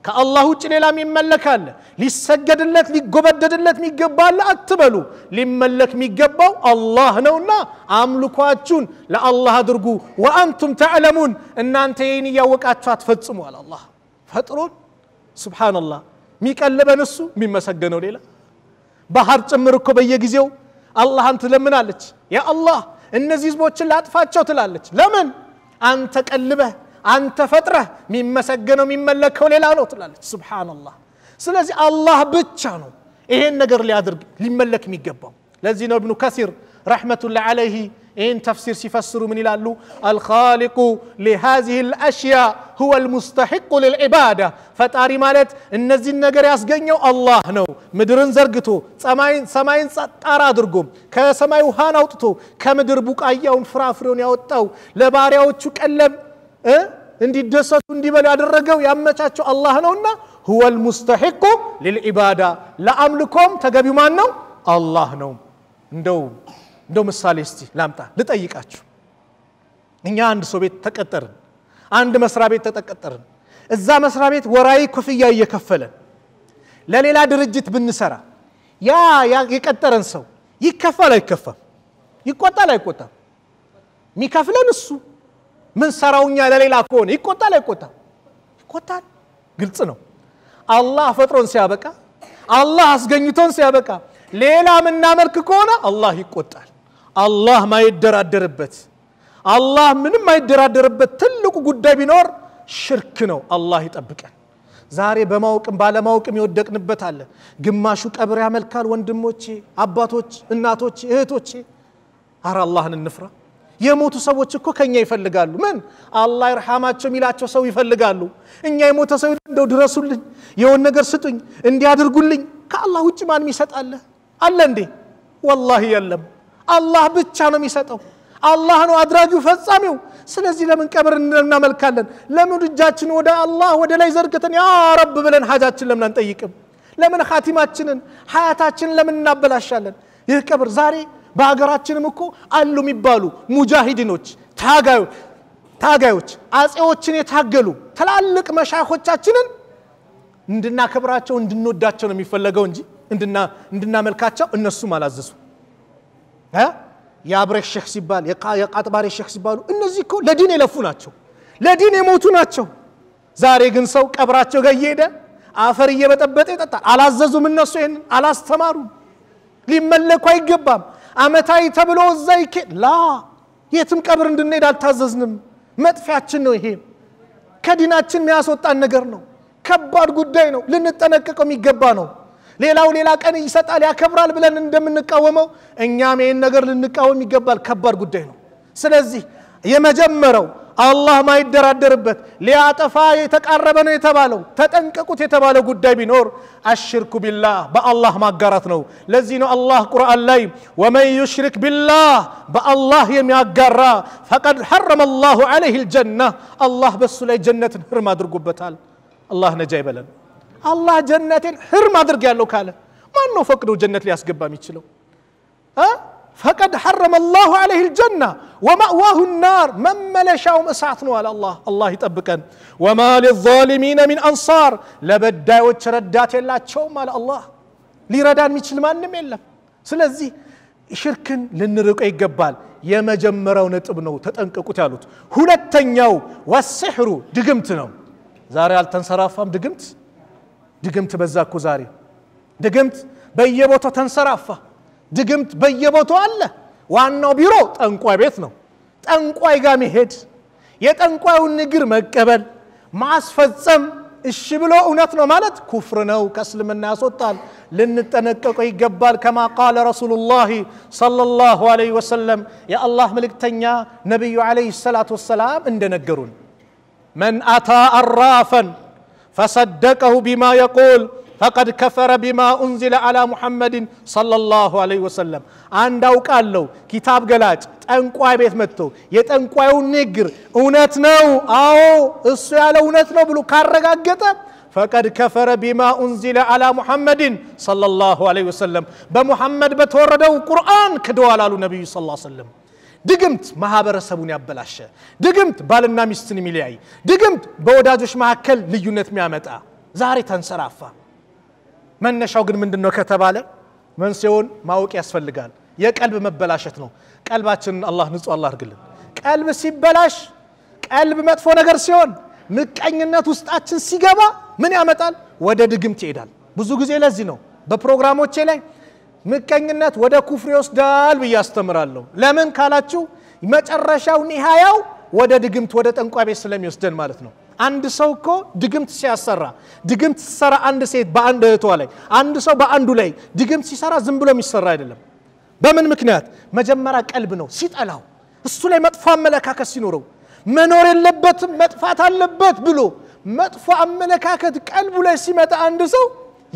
ከአላህ ውጭ ሌላ የሚመለካል ሊሰገድለት ሊጎበደድለት የሚገባል አትበሉ ሊመለክ የሚገባው አላህ ነውና አምልኳችሁን ለአላህ አድርጉ ወአንቱም ተዕለሙን እናንተ ይህን እያወቃችሁ አትፈጽሙ አለ አላህ ፈጥሮን ስብሓንላህ የሚቀልበን እሱ የሚመሰገነው ሌላ ባህር ጭምር እኮ በየጊዜው አላህን ትለምናለች ያ አላህ እነዚህ ህዝቦችን ላጥፋቸው ትላለች ለምን አንተ ቀልበህ አንተ ፈጥረህ የሚመሰገነው የሚመለከው ሌላ ነው ትላለች ስብሓንላህ ስለዚህ አላህ ብቻ ነው ይሄን ነገር ሊያደርግ ሊመለክ የሚገባው ለዚህ ነው እብኑ ከሲር ረሕመቱላህ አለይህ إن تفسير سيفسر من لالو الخالق لهذه الأشياء هو المستحق للعبادة فتاري مالت ان زين النجر يسجنيو الله نو مدرن زرقتو سماين سماين سطار درقم كسماي وهان أوتتو كمدر بوك أيون فرافرون يوتو لباريوتشو كلم أه؟ እንዲደሰቱ እንዲበሉ ያደረገው ያመቻቸው አላህ هو المستحق للعباده لا املكم ተገቢው ما نو الله نو ندوم እንደው ምሳሌ እስቲ ላምጣ ልጠይቃችሁ። እኛ አንድ ሰው ቤት ተቀጠርን፣ አንድ መስሪያ ቤት ተጠቀጠርን እዛ መስሪያ ቤት ወራዊ ክፍያ እየከፈለን ለሌላ ድርጅት ብንሰራ ያ የቀጠረን ሰው ይከፋል አይከፋም? ይቆጣል አይቆጣም? የሚከፍለን እሱ ምን ሰራው ለሌላ ከሆነ ይቆጣል አይቆጣም? ይቆጣል። ግልጽ ነው። አላህ ፈጥሮን ሲያበቃ፣ አላህ አስገኝቶን ሲያበቃ ሌላ ምናመልክ ከሆነ አላህ ይቆጣል። አላህ ማይደራደርበት አላህ ምንም ማይደራደርበት ትልቁ ጉዳይ ቢኖር ሽርክ ነው። አላህ ይጠብቀን። ዛሬ በማወቅም ባለማወቅም የወደቅንበት አለ። ግማሹ ቀብር ያመልካል። ወንድሞቼ፣ አባቶች፣ እናቶች፣ እህቶቼ አረ አላህን እንፍራ። የሞቱ ሰዎች እኮ ከኛ ይፈልጋሉ። ምን አላህ ይርሐማቸው የሚላቸው ሰው ይፈልጋሉ። እኛ የሞተ ሰው እንደው ድረሱልኝ፣ የሆን ነገር ስጡኝ፣ እንዲያድርጉልኝ። ከአላህ ውጭ ማንም ይሰጣለ አለ እንዴ? ወላሂ የለም። አላህ ብቻ ነው የሚሰጠው አላህ ነው አድራጊው ፈጻሚው ስለዚህ ለምን ቀብር እናመልካለን ለምን እጃችን ወደ አላህ ወደ ላይ ዘርግተን ያ ረብ ብለን ሀጃችን ለምን አንጠይቅም ለምን ኻቲማችንን ሀያታችንን ለምን እናበላሻለን ይህ ቀብር ዛሬ በሀገራችንም እኮ አሉ የሚባሉ ሙጃሂዲኖች ታጋዮች አጼዎችን የታገሉ ትላልቅ መሻኮቻችንን እንድናከብራቸው እንድንወዳቸው ነው የሚፈለገው እንጂ እንድናመልካቸው እነሱም አላዘዙ የአብረሽ ሼክ ሲባል የቃጥባሬ ሼክ ሲባሉ እነዚህ እኮ ለዲን የለፉ ናቸው፣ ለዲን የሞቱ ናቸው። ዛሬ ግን ሰው ቀብራቸው ጋር እየሄደ አፈር እየበጠበጠ ይጠጣል። አላዘዙም፣ እነሱ ይህን አላስተማሩም። ሊመለኩ አይገባም። አመታዊ ተብሎ እዛ ይኬ ላ የትም ቀብር እንድንሄድ አልታዘዝንም። መጥፊያችን ነው ይሄ። ከዲናችን የሚያስወጣን ነገር ነው። ከባድ ጉዳይ ነው። ልንጠነቀቀው የሚገባ ነው። ሌላው ሌላ ቀን ይሰጣል ያከብራል ብለን እንደምንቃወመው እኛም ይህን ነገር ልንቃወም ይገባል ከባድ ጉዳይ ነው ስለዚህ የመጀመረው አላህ ማይደራደርበት ሊያጠፋ የተቃረበ ነው የተባለው ተጠንቀቁት የተባለው ጉዳይ ቢኖር አሽርኩ ቢላህ በአላህ ማጋራት ነው ለዚህ ነው አላህ ቁርአን ላይ ወመን ዩሽሪክ ቢላህ በአላህ የሚያጋራ ፈቀድ ሐረመ አላሁ ዐለይህ ልጀና አላህ በሱ ላይ ጀነትን ህርም አድርጎበታል አላህ ነጃ ይበለን الله جنتين حرم أدرك يا لوكالة ما أنه فقد جنة لياس قبا أه؟ فقد حرم الله عليه الجنة ومأواه النار من ملشا ومساعتنا على الله الله يطبقا وما للظالمين من أنصار لبدا وتردات إلا تشوم على الله ليردان ميتشل ما نميلا سلزي ሽርክን ልንርቀ ይገባል የመጀመሪያው ነጥብ ነው ተጠንቀቁት ያሉት ሁለተኛው ወስሕሩ ድግምት ነው ዛሬ አልተንሰራፋም ድግምት دقمت بزاك وزاري دقمت بيبوتو تنسرافة دقمت بيبوتو ألا وانو بيرو تنقوى بيتنو تنقوى يقامي هيد يتنقوى ونقر مكبل ما أسفت سم الشبلو أونتنا مالت كفرناو كسلم الناس وطال لن تنكك يقبال كما قال رسول الله صلى الله عليه وسلم يا الله ملك تنيا نبي عليه الصلاة والسلام اندنقرون من أتى أرافا فصدقه بما يقول فقد كفر بما أنزل على محمد صلى الله عليه وسلم عند أوكالو كتاب قلاج تنقوى بيت متو يتنقوى النقر أونتناو أو السؤال أونتناو بلو كارغا قطة فقد كفر بما أنزل على محمد صلى الله عليه وسلم بمحمد بتورده القرآن على النبي صلى الله عليه وسلم ድግምት ማህበረሰቡን ያበላሸ፣ ድግምት ባልና ሚስትን የሚለያይ፣ ድግምት በወዳጆች መካከል ልዩነት የሚያመጣ ዛሬ ተንሰራፋ። መነሻው ግን ምንድን ነው ከተባለ መንስኤውን ማወቅ ያስፈልጋል። የቀልብ መበላሸት ነው። ቀልባችንን አላህ ንጹህ አላህ አድርግልን። ቀልብ ሲበላሽ፣ ቀልብ መጥፎ ነገር ሲሆን፣ ምቀኝነት ውስጣችን ሲገባ ምን ያመጣል? ወደ ድግምት ይሄዳል። ብዙ ጊዜ ለዚህ ነው በፕሮግራሞቼ ላይ ምቀኝነት ወደ ኩፍር ይወስዳል ብዬ አስተምራለሁ። ለምን ካላችሁ መጨረሻው ኒሃያው ወደ ድግምት ወደ ጠንቋ ቤት ስለሚወስደን ማለት ነው። አንድ ሰው እኮ ድግምት ሲያሰራ ድግምት ሲሰራ አንድ ሴት በአንድ እህቷ ላይ አንድ ሰው በአንዱ ላይ ድግምት ሲሰራ ዝም ብሎ የሚሰራ አይደለም። በምን ምክንያት? መጀመሪያ ቀልብ ነው ሲጠላው፣ እሱ ላይ መጥፎ አመለካከት ሲኖረው መኖር የለበትም መጥፋት አለበት ብሎ መጥፎ አመለካከት ቀልቡ ላይ ሲመጣ አንድ ሰው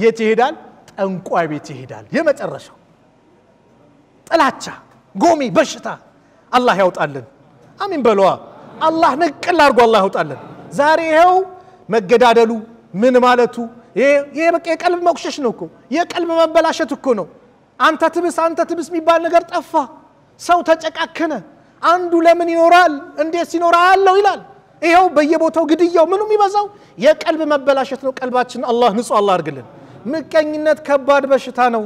የት ይሄዳል? ጠንቋ ቤት ይሄዳል። የመጨረሻው ጥላቻ፣ ጎሚ፣ በሽታ አላህ ያውጣልን። አሚን በለዋ። አላህ ንቅል አድርጎ አላህ ያውጣልን። ዛሬ ይኸው መገዳደሉ ምን ማለቱ ይሄ በቃ የቀልብ መቁሸሽ ነው እኮ የቀልብ መበላሸት እኮ ነው። አንተ ትብስ አንተ ትብስ የሚባል ነገር ጠፋ። ሰው ተጨቃከነ። አንዱ ለምን ይኖራል እንዴት ሲኖር አለው ይላል። ይኸው በየቦታው ግድያው ምኑ የሚበዛው የቀልብ መበላሸት ነው። ቀልባችን አላህ ንጹህ አላህ አድርግልን። ምቀኝነት ከባድ በሽታ ነው።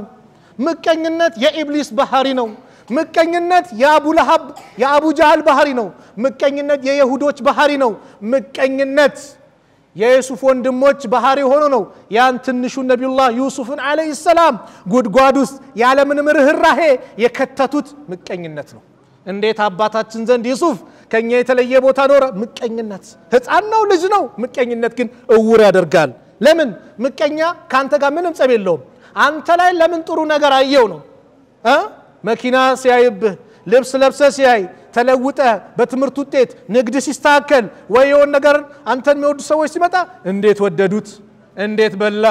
ምቀኝነት የኢብሊስ ባህሪ ነው። ምቀኝነት የአቡልሃብ የአቡጃህል ባህሪ ነው። ምቀኝነት የይሁዶች ባህሪ ነው። ምቀኝነት የዩሱፍ ወንድሞች ባህሪ ሆኖ ነው ያን ትንሹ ነቢዩላህ ዩሱፍን አለይሂ ሰላም ጉድጓድ ውስጥ ያለምንም ርኅራሄ የከተቱት ምቀኝነት ነው። እንዴት አባታችን ዘንድ ዩሱፍ ከኛ የተለየ ቦታ ኖረ? ምቀኝነት። ህፃን ነው፣ ልጅ ነው። ምቀኝነት ግን እውር ያደርጋል። ለምን ምቀኛ ከአንተ ጋር ምንም ጸብ የለውም አንተ ላይ ለምን ጥሩ ነገር አየው ነው መኪና ሲያይብህ ልብስ ለብሰ ሲያይ ተለውጠ በትምህርት ውጤት ንግድ ሲስተካከል ወይ የሆን ነገር አንተን የሚወዱ ሰዎች ሲመጣ እንዴት ወደዱት እንዴት በላ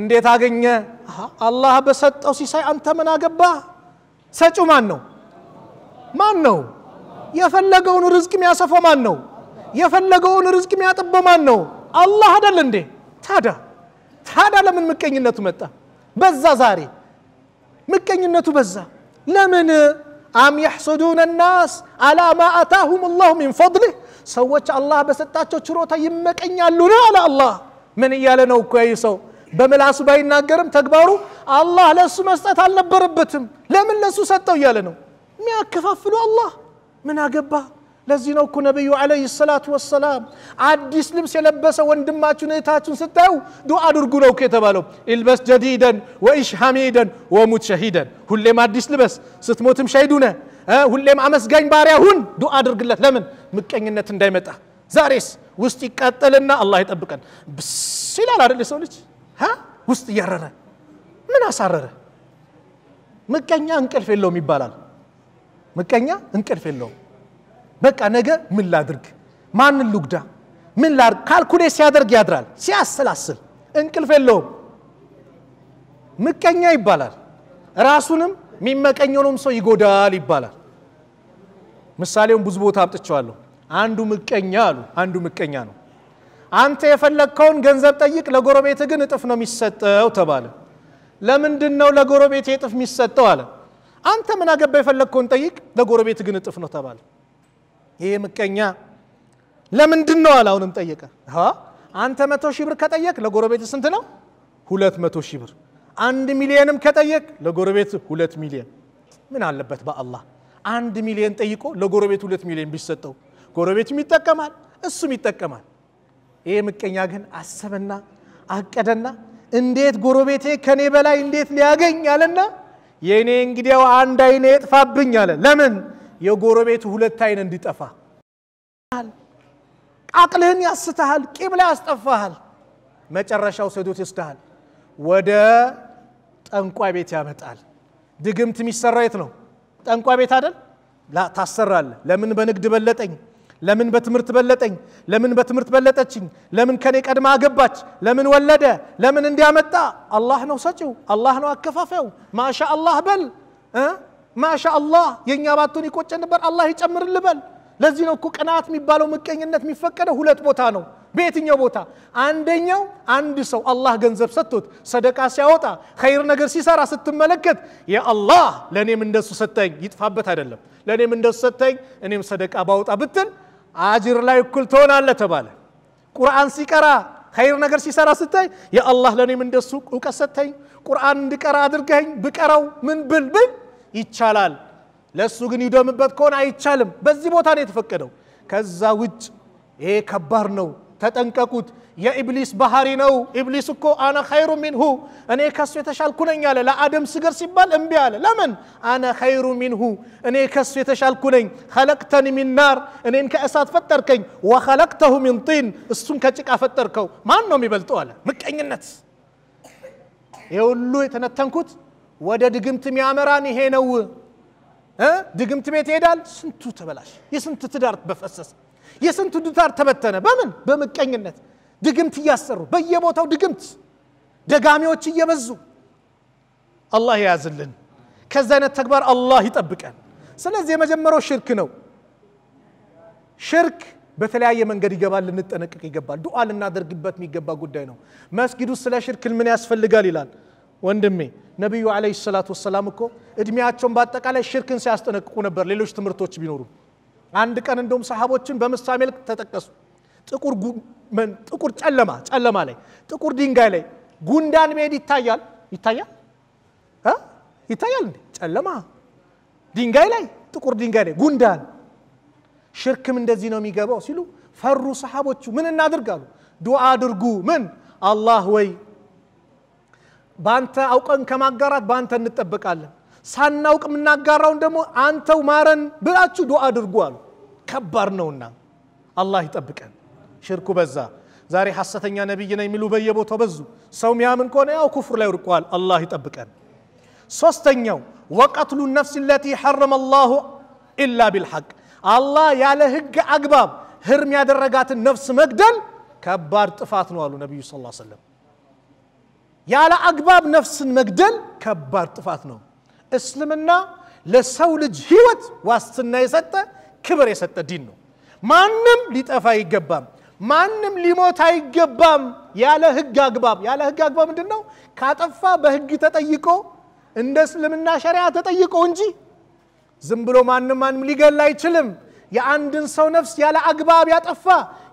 እንዴት አገኘ አላህ በሰጠው ሲሳይ አንተ ምን አገባ ሰጩ ማን ነው ማን ነው የፈለገውን ርዝቅ የሚያሰፋው ማን ነው የፈለገውን ርዝቅ የሚያጠበው ማን ነው አላህ አደል እንዴ تادا تادا لمن مكيني نتو متى بزا زاري مكيني نتو بزا لمن عم يحسدون الناس على ما أتاهم الله من فضله سوّج الله بس تاتشو تروتا يمك إن يالونا على الله من يالنو كويسو بمل عصبه الناقرم تكبارو الله لسو مستطع لنبربتم لمن لسو ستو يالنو ما كفافلو الله من أقبه لزينا كنا بيو عليه الصلاة والسلام عاد يسلم سيلبس وندم ماتون ايتاتون ستاو دعا درقونا وكيتبالو البس جديدا وإش حميدا وموت شهيدا هل ما عاد يسلبس ستموت مشاهدونا هل ما عمس قاين باريا هون دعا درقلا لمن مكين النتن دايمتا زاريس وستي قاتلنا الله يتبقى بس لا لا رلي سوليش ها وستي يرره من أسرره مكين انكل في اللوم يبالال مكين انكل في اللوم በቃ ነገ ምን ላድርግ፣ ማንን ልጉዳ፣ ምን ላድርግ ካልኩሌት ሲያደርግ ያድራል። ሲያሰላስል እንቅልፍ የለውም። ምቀኛ ይባላል። ራሱንም የሚመቀኘውንም ሰው ይጎዳል ይባላል። ምሳሌውን ብዙ ቦታ አምጥቼዋለሁ። አንዱ ምቀኛ አሉ፣ አንዱ ምቀኛ ነው። አንተ የፈለግከውን ገንዘብ ጠይቅ፣ ለጎረቤት ግን እጥፍ ነው የሚሰጠው ተባለ። ለምንድን ነው ለጎረቤት የጥፍ የሚሰጠው አለ። አንተ ምን አገባ፣ የፈለግከውን ጠይቅ፣ ለጎረቤት ግን እጥፍ ነው ተባለ። ይሄ ምቀኛ ለምንድን ነው አለ። አሁንም ጠየቀ። አንተ መቶ ሺህ ብር ከጠየቅ ለጎረቤት ስንት ነው? ሁለት መቶ ሺህ ብር። አንድ ሚሊየንም ከጠየቅ ለጎረቤት ሁለት ሚሊየን። ምን አለበት በአላህ አንድ ሚሊየን ጠይቆ ለጎረቤት ሁለት ሚሊየን ቢሰጠው ጎረቤትም ይጠቀማል፣ እሱም ይጠቀማል። ይሄ ምቀኛ ግን አሰበና አቀደና እንዴት ጎረቤቴ ከኔ በላይ እንዴት ሊያገኝ አለና የእኔ እንግዲያው አንድ አይኔ ይጥፋብኝ አለ። ለምን የጎረቤት ሁለት አይን እንዲጠፋ አቅልህን ያስተሃል፣ ቂም ላይ ያስጠፋሃል። መጨረሻው ሰዶት ይወስድሃል፣ ወደ ጠንቋይ ቤት ያመጣል። ድግምት የሚሰራ የት ነው? ጠንቋይ ቤት አይደል? ታሰራለህ። ለምን በንግድ በለጠኝ? ለምን በትምህርት በለጠኝ? ለምን በትምህርት በለጠችኝ? ለምን ከኔ ቀድማ አገባች? ለምን ወለደ? ለምን እንዲያመጣ? አላህ ነው ሰጪው፣ አላህ ነው አከፋፋዩ። ማሻ አላህ በል ማሻ አላህ የእኛ ባቶን ይቆጨን ነበር አላህ ይጨምርልበል ልበል ለዚህ ነው እኮ ቅናት የሚባለው ምቀኝነት የሚፈቀደው ሁለት ቦታ ነው በየትኛው ቦታ አንደኛው አንድ ሰው አላህ ገንዘብ ሰጥቶት ሰደቃ ሲያወጣ ኸይር ነገር ሲሰራ ስትመለከት የአላህ ለእኔም እንደሱ ሰጠኝ ይጥፋበት አይደለም ለእኔም እንደሱ ሰጠኝ እኔም ሰደቃ ባወጣ ብትል አጅር ላይ እኩል ትሆናለ ተባለ ቁርአን ሲቀራ ኸይር ነገር ሲሰራ ስታይ የአላህ ለእኔም እንደሱ እውቀት ሰጠኝ ቁርአን እንድቀራ አድርገኝ ብቀራው ምን ብል ብል ይቻላል። ለእሱ ግን ይደምበት ከሆነ አይቻልም። በዚህ ቦታ ነው የተፈቀደው። ከዛ ውጭ ይሄ ከባድ ነው፣ ተጠንቀቁት። የኢብሊስ ባህሪ ነው። ኢብሊስ እኮ አነ ኸይሩ ሚንሁ እኔ ከሱ የተሻልኩ ነኝ አለ። ለአደም ስገር ሲባል እምቢ አለ። ለምን? አነ ኸይሩ ሚንሁ እኔ ከሱ የተሻልኩ ነኝ። ኸለቅተኒ ሚን ናር እኔን ከእሳት ፈጠርከኝ። ወኸለቅተሁ ሚን ጢን እሱን ከጭቃ ፈጠርከው። ማን ነው የሚበልጠው አለ። ምቀኝነት ይህ ሁሉ የተነተንኩት ወደ ድግምት የሚያመራን ይሄ ነው። ድግምት ቤት ይሄዳል። ስንቱ ተበላሽ፣ የስንቱ ትዳር በፈሰሰ፣ የስንቱ ትዳር ተበተነ። በምን በምቀኝነት ድግምት እያሰሩ በየቦታው ድግምት፣ ደጋሚዎች እየበዙ አላህ የያዝልን። ከዚህ አይነት ተግባር አላህ ይጠብቀን። ስለዚህ የመጀመሪያው ሽርክ ነው። ሽርክ በተለያየ መንገድ ይገባል፣ ልንጠነቀቅ ይገባል። ዱዓ ልናደርግበት የሚገባ ጉዳይ ነው። መስጊድ ውስጥ ስለ ሽርክ ምን ያስፈልጋል ይላል ወንድሜ ነቢዩ አለይሂ ሰላቱ ወሰላም እኮ እድሜያቸውን በአጠቃላይ ሽርክን ሲያስጠነቅቁ ነበር። ሌሎች ትምህርቶች ቢኖሩ አንድ ቀን እንደውም ሰሃቦችን በምሳሌ መልክ ተጠቀሱ። ጥቁር ጨለማ ጨለማ ላይ ጥቁር ድንጋይ ላይ ጉንዳን መሄድ ይታያል ይታያል ይታያል እንዴ? ጨለማ ድንጋይ ላይ ጥቁር ድንጋይ ላይ ጉንዳን ሽርክም እንደዚህ ነው የሚገባው ሲሉ ፈሩ ሰሃቦቹ። ምን እናድርግ አሉ። ዱዓ አድርጉ። ምን አላህ ወይ بانتا او كما قرات بانتا نتبك سان سانا او كمنا قراؤن دمو انتا ومارن بلاتشو دعا درقوال كبرنونا الله يتبكن شركو بزا زاري حسثن يا نبي جنا يملو بي يبو تبزو سوم يا من كوني او كفر لي رقوال الله يتبكن سوستن يو وقتل النفس التي حرم الله إلا بالحق الله يا لهج أقباب هرم يا درقات النفس مقدل كبار تفاتنوا نبي صلى الله عليه وسلم ያለ አግባብ ነፍስን መግደል ከባድ ጥፋት ነው። እስልምና ለሰው ልጅ ህይወት ዋስትና የሰጠ ክብር የሰጠ ዲን ነው። ማንም ሊጠፋ አይገባም። ማንም ሊሞት አይገባም ያለ ህግ አግባብ። ያለ ህግ አግባብ ምንድን ነው? ካጠፋ በህግ ተጠይቆ እንደ እስልምና ሸሪዓ ተጠይቆ እንጂ ዝም ብሎ ማንም ማንም ሊገል አይችልም። የአንድን ሰው ነፍስ ያለ አግባብ ያጠፋ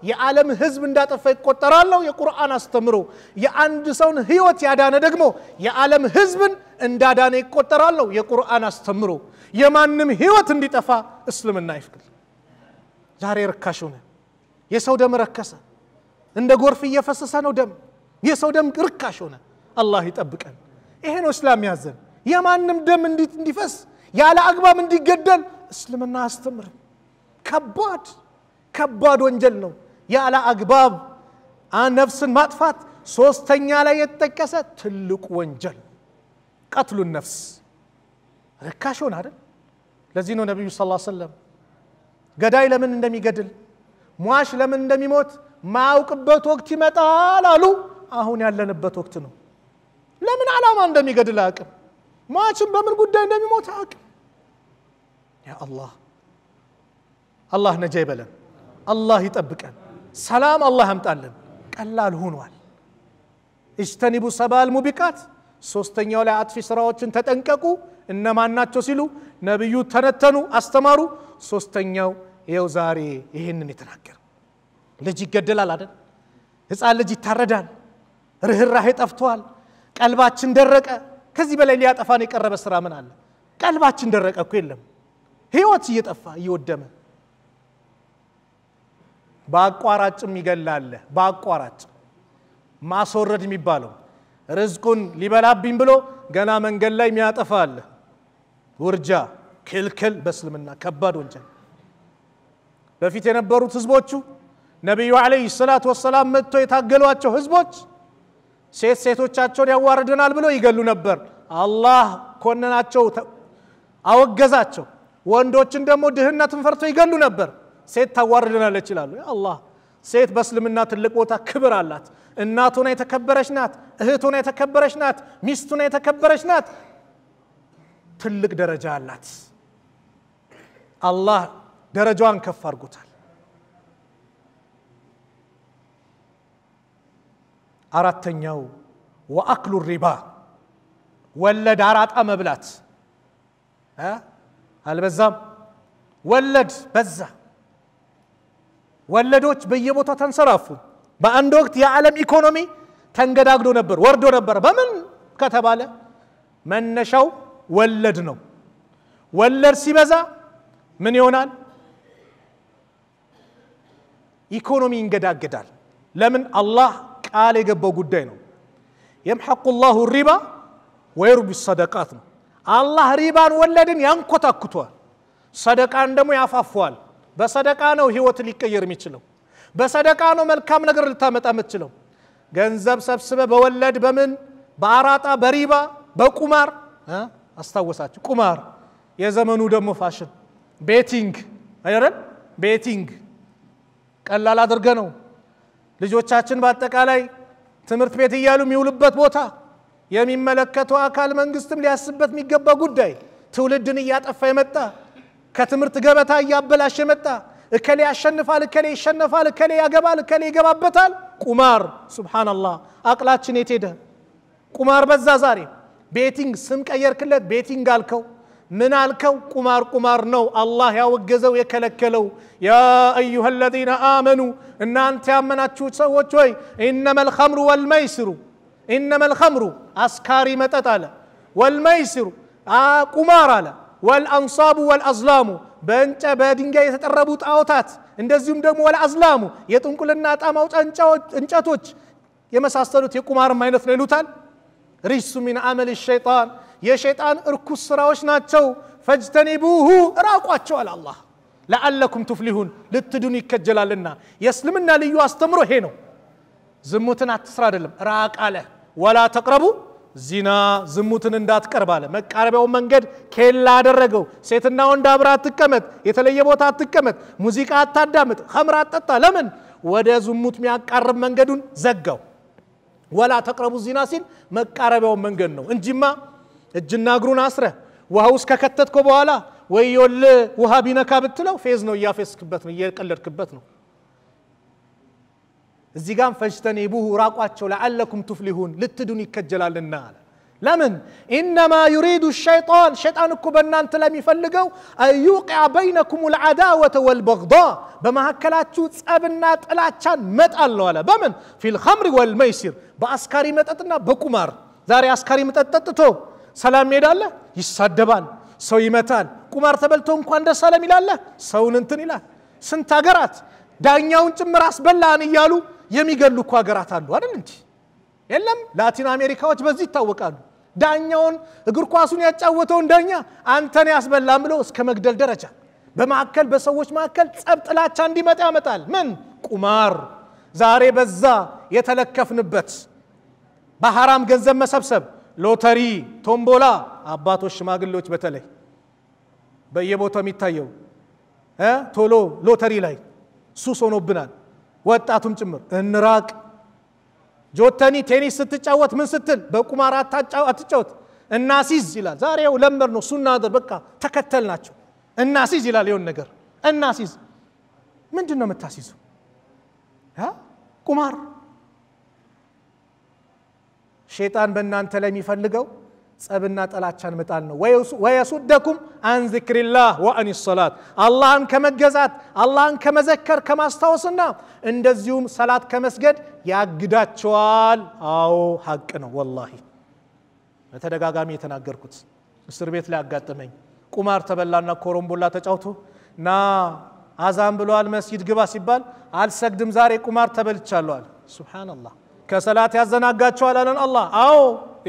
የዓለም ህዝብ እንዳጠፋ ይቆጠራለሁ። የቁርአን አስተምሮ የአንድ ሰውን ህይወት ያዳነ ደግሞ የዓለም ህዝብን እንዳዳነ ይቆጠራለሁ። የቁርአን አስተምሮ የማንም ህይወት እንዲጠፋ እስልምና ይፍቅድ። ዛሬ ርካሽ ሆነ። የሰው ደም ረከሰ። እንደ ጎርፍ እየፈሰሰ ነው ደም። የሰው ደም ርካሽ ሆነ። አላህ ይጠብቀን። ይሄ ነው እስላም ያዘን። የማንም ደም እንዲፈስ ያለ አግባብ እንዲገደል እስልምና አስተምር። ከባድ ከባድ ወንጀል ነው። ያለ አግባብ ነፍስን ማጥፋት ሶስተኛ ላይ የተጠቀሰ ትልቁ ወንጀል ቀትሉን ነፍስ ርካሽ ሆን አይደል? ለዚህ ነው ነቢዩ ስ ሰለም ገዳይ ለምን እንደሚገድል ሟሽ ለምን እንደሚሞት ማያውቅበት ወቅት ይመጣል አሉ። አሁን ያለንበት ወቅት ነው። ለምን ዓላማ እንደሚገድል አያውቅም። ሟችን በምን ጉዳይ እንደሚሞት አያውቅም። ያ አላህ አላህ ነጃ ይበለን፣ አላህ ይጠብቀን። ሰላም አላህ ያምጣልን ቀላል ሆኗል እጅተኒቡ ሰባል ሙቢቃት ሶስተኛው ላይ አጥፊ ስራዎችን ተጠንቀቁ እነማን ናቸው ሲሉ ነቢዩ ተነተኑ አስተማሩ ሶስተኛው ይኸው ዛሬ ይህንን የተናገር ልጅ ይገደላል አደል ህፃን ልጅ ይታረዳል ርኅራሄ ጠፍተዋል ቀልባችን ደረቀ ከዚህ በላይ ሊያጠፋን የቀረበ ስራ ምን አለ ቀልባችን ደረቀ እኮ የለም ህይወት እየጠፋ እየወደመ በአቋራጭም ይገላለ። በአቋራጭ ማስወረድ የሚባለው ርዝቁን ሊበላብኝ ብሎ ገና መንገድ ላይ የሚያጠፋ ውርጃ ክልክል፣ በእስልምና ከባድ ወንጀል። በፊት የነበሩት ህዝቦቹ ነቢዩ ዓለይሂ ሰላቱ ወሰላም መጥቶ የታገሏቸው ህዝቦች ሴት ሴቶቻቸውን ያዋርደናል ብለው ይገሉ ነበር። አላህ ኮነናቸው፣ አወገዛቸው። ወንዶችን ደግሞ ድህነትን ፈርቶ ይገሉ ነበር። ሴት ታዋርድናለች ይላሉ። አላህ ሴት በእስልምና ትልቅ ቦታ ክብር አላት። እናት ሆና የተከበረች ናት። እህት ሆና የተከበረች ናት። ሚስት ሆና የተከበረች ናት። ትልቅ ደረጃ አላት። አላህ ደረጃዋን ከፍ አድርጎታል። አራተኛው ወአክሉ ሪባ ወለድ አራጣ መብላት አልበዛም? ወለድ በዛ ወለዶች በየቦታው ተንሰራፉ። በአንድ ወቅት የዓለም ኢኮኖሚ ተንገዳግዶ ነበር፣ ወርዶ ነበር። በምን ከተባለ መነሻው ወለድ ነው። ወለድ ሲበዛ ምን ይሆናል? ኢኮኖሚ ይንገዳገዳል። ለምን? አላህ ቃል የገባው ጉዳይ ነው። የምሐቁ ላሁ ሪባ ወይሩቢ ሰደቃት ነው። አላህ ሪባን ወለድን ያንኮታኩቷል፣ ሰደቃን ደግሞ ያፋፏል። በሰደቃ ነው ህይወት ሊቀየር የሚችለው። በሰደቃ ነው መልካም ነገር ልታመጣ የምትችለው። ገንዘብ ሰብስበ በወለድ በምን በአራጣ በሪባ በቁማር አስታወሳችሁ። ቁማር የዘመኑ ደግሞ ፋሽን ቤቲንግ አይደል? ቤቲንግ ቀላል አድርገ ነው ልጆቻችን በአጠቃላይ ትምህርት ቤት እያሉ የሚውሉበት ቦታ የሚመለከተው አካል መንግስትም ሊያስበት የሚገባ ጉዳይ ትውልድን እያጠፋ የመጣ ከትምህርት ገበታ እያበላሽ የመጣ እከሌ ያሸንፋል፣ እከሌ ይሸነፋል፣ እከሌ ያገባል፣ እከሌ ይገባበታል። ቁማር ሱብሃነላህ፣ አቅላችን የት ሄደ? ቁማር በዛ ዛሬ። ቤቲንግ ስም ቀየርክለት፣ ቤቲንግ አልከው፣ ምን አልከው? ቁማር ቁማር ነው፣ አላህ ያወገዘው የከለከለው። ያ አዩሃ ለዚነ አመኑ፣ እናንተ ያመናችሁ ሰዎች ሆይ ኢነመ ልኸምሩ ወልመይስሩ፣ ኢነመ ልኸምሩ አስካሪ መጠጥ አለ፣ ወልመይስሩ ቁማር አለ والأنصاب والأظلام بنت بادين جاي أوتات تاوتات عند الزوم دم ولا أظلام يتم كل النات أما وتنجاتوش يما ساستلو تيكو مار ما ينثني لوتان ريس من عمل الشيطان يا شيطان اركس راوش ناتشو فاجتنبوه راقواتشو على الله لعلكم تفلحون لتدوني كجلالنا يسلمنا ليو استمروا هنا زموتنا تسرادلم راق عليه ولا تقربوا ዚና ዝሙትን እንዳትቀርብ አለ። መቃረቢያውን መንገድ ኬላ አደረገው። ሴትና ወንድ አብራ አትቀመጥ፣ የተለየ ቦታ አትቀመጥ፣ ሙዚቃ አታዳምጥ፣ ኸምር አትጠጣ። ለምን? ወደ ዝሙት የሚያቃርብ መንገዱን ዘጋው። ወላ ተቅረቡ ዚና ሲል መቃረቢያውን መንገድ ነው እንጂማ እጅና እግሩን አስረ ውሃ ውስጥ ከከተትከው በኋላ ወዮል ውሃ ቢነካ ብትለው ፌዝ ነው፣ እያፌስክበት ነው፣ እየቀለድክበት ነው። الزيغان فاجتنبوه راقواتشو لعلكم تفلحون لتدوني كجلال النار لمن إنما يريد الشيطان شيطان كبنان أنت لم يفلقوا أن يوقع بينكم العداوة والبغضاء بما هكلاتشو تسابنات ألاتشان متأل ولا بمن في الخمر والميسر بأسكاري متأتنا بكمار زاري أسكاري متأتتتو سلام ميدالة يسدبان سوي متال كمار تبلتون كواند سلام ميدالة سون انتن إله سنتاقرات دانياون تمراس بلان يالو የሚገሉ እኮ ሀገራት አሉ አይደል እንጂ የለም ላቲን አሜሪካዎች በዚህ ይታወቃሉ ዳኛውን እግር ኳሱን ያጫወተውን ዳኛ አንተን ያስበላም ብለው እስከ መግደል ደረጃ በማካከል በሰዎች መካከል ጸብ ጥላቻ እንዲመጣ ያመጣል ምን ቁማር ዛሬ በዛ የተለከፍንበት በሐራም ገንዘብ መሰብሰብ ሎተሪ ቶምቦላ አባቶች ሽማግሌዎች በተለይ በየቦታው የሚታየው ቶሎ ሎተሪ ላይ ሱስ ሆኖብናል ወጣቱም ጭምር እንራቅ። ጆተኒ ቴኒስ ስትጫወት ምን ስትል በቁማር አትጫወት፣ እናሲዝ ይላል። ዛሬው ለመር ነው ሱና አደር በቃ ተከተል ናቸው። እናሲዝ ይላል የሆን ነገር እናሲዝ። ምንድን ነው የምታሲዙ? ቁማር ሼጣን በእናንተ ላይ የሚፈልገው ጸብና ጠላቻን መጣል ነው። ወየሱደኩም አን ዚክሪላህ ወአን ሰላት አላህን ከመገዛት አላህን ከመዘከር ከማስታወስና እንደዚሁም ሰላት ከመስገድ ያግዳቸዋል። አዎ ሀቅ ነው። ወላሂ በተደጋጋሚ የተናገርኩት እስር ቤት ላይ አጋጠመኝ። ቁማር ተበላና ኮረምቦላ ተጫውቶ ና አዛን ብለዋል መስጂድ ግባ ሲባል አልሰግድም ዛሬ ቁማር ተበልቻለዋል። ሱብሃነላህ ከሰላት ያዘናጋቸዋል አለን አላህ። አዎ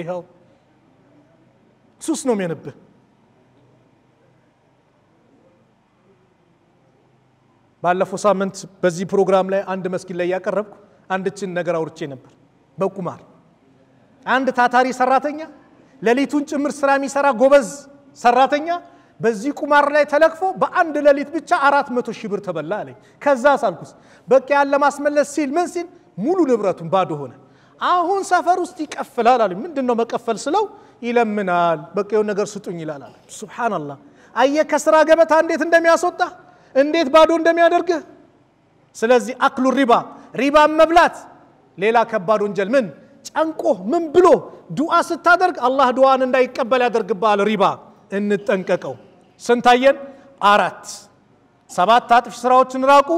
ይኸው ሱስ ነው የሚሆንብህ። ባለፈው ሳምንት በዚህ ፕሮግራም ላይ አንድ መስጊድ ላይ ያቀረብኩ አንድችን ነገር አውርቼ ነበር። በቁማር አንድ ታታሪ ሰራተኛ፣ ሌሊቱን ጭምር ስራ የሚሰራ ጎበዝ ሰራተኛ በዚህ ቁማር ላይ ተለክፎ በአንድ ሌሊት ብቻ አራት መቶ ሺህ ብር ተበላ አለኝ። ከዛ ሳልኩስ በቃ ያለ ማስመለስ ሲል ምን ሲል ሙሉ ንብረቱን ባዶ ሆነ። አሁን ሰፈር ውስጥ ይቀፍላል አሉ። ምንድን ነው መቀፈል ስለው ይለምናል፣ በቃ የሆነ ነገር ስጡኝ ይላል አለ። ሱብሓነላህ አየህ፣ ከስራ ገበታ እንዴት እንደሚያስወጣ እንዴት ባዶ እንደሚያደርግህ። ስለዚህ አክሉ ሪባ ሪባን መብላት ሌላ ከባድ ወንጀል። ምን ጫንቆ ምን ብሎ ዱዓ ስታደርግ አላህ ዱዓን እንዳይቀበል ያደርግብሃል። ሪባ እንጠንቀቀው። ስንታየን አራት ሰባት አጥፊ ስራዎችን ራቁ።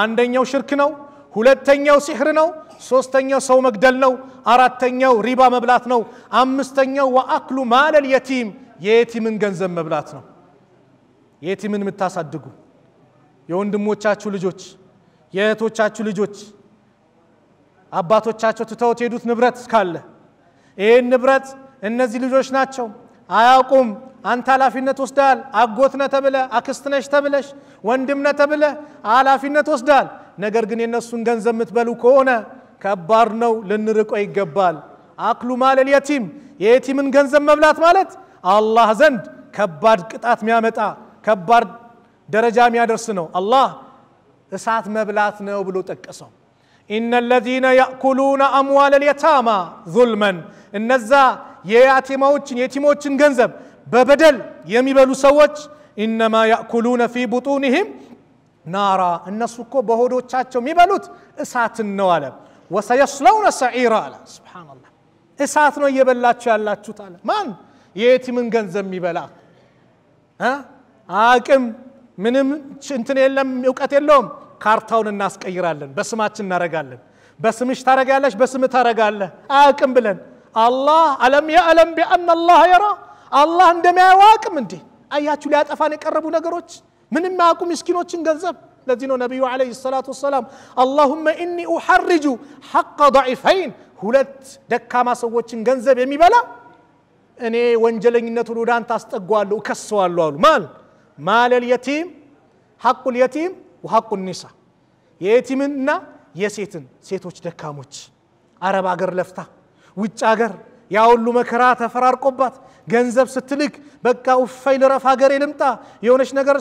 አንደኛው ሽርክ ነው። ሁለተኛው ሲሕር ነው። ሶስተኛው ሰው መግደል ነው። አራተኛው ሪባ መብላት ነው። አምስተኛው ወአክሉ ማለል የቲም የየቲምን ገንዘብ መብላት ነው። የቲምን የምታሳድጉ የወንድሞቻችሁ ልጆች፣ የእህቶቻችሁ ልጆች አባቶቻቸው ትተውት ሄዱት ንብረት ካለ ይህን ንብረት እነዚህ ልጆች ናቸው አያውቁም። አንተ ኃላፊነት ወስደሃል። አጎትነ ተብለ አክስትነሽ ተብለሽ ወንድምነ ተብለ ኃላፊነት ወስደሃል። ነገር ግን የእነሱን ገንዘብ የምትበሉ ከሆነ ከባድ ነው፣ ልንርቀው ይገባል። አክሉ ማለል የቲም የየቲምን ገንዘብ መብላት ማለት አላህ ዘንድ ከባድ ቅጣት የሚያመጣ ከባድ ደረጃ የሚያደርስ ነው። አላህ እሳት መብላት ነው ብሎ ጠቀሰው። ኢነ ለዚነ ያእኩሉነ አምዋለ ልየታማ ዙልመን እነዛ የያቲማዎችን የቲሞችን ገንዘብ በበደል የሚበሉ ሰዎች ኢነማ ያእኩሉነ ፊ ቡጡንህም ናራ እነሱ እኮ በሆዶቻቸው የሚበሉት እሳትን ነው አለ። ወሰየስለውነ ሰዒራ አለ ስብናላ እሳት ነው እየበላችሁ ያላችሁት አለ ማን የየቲምን ገንዘብ የሚበላ አቅም ምንም እንትን የለም እውቀት የለውም ካርታውን እናስቀይራለን በስማችን እናረጋለን በስምሽ ታረጋለች በስም ታረጋለህ አቅም ብለን አላህ አለም የአለም ቢአና አላህ የራ አላህ እንደሚያየው አቅም እንዴ አያችሁ ሊያጠፋን የቀረቡ ነገሮች ምንም አያውቁ ምስኪኖችን ገንዘብ لدينو نبي عليه الصلاة والسلام اللهم إني أحرج حق ضعيفين هلت دكا ما سووش انغنزب يمي بلا أني وانجلين نتولو دان تاستقوا اللو كسوا اللو مال مال اليتيم حق اليتيم وحق النساء يتيمنا يسيتن سيتوش دكا موش عرب أغر لفتا ويتش أغر يا أولو مكرات فرار قبات ገንዘብ ስትልክ በቃ ውፋይ ልረፍ ሀገሬ ልምጣ የሆነች ነገር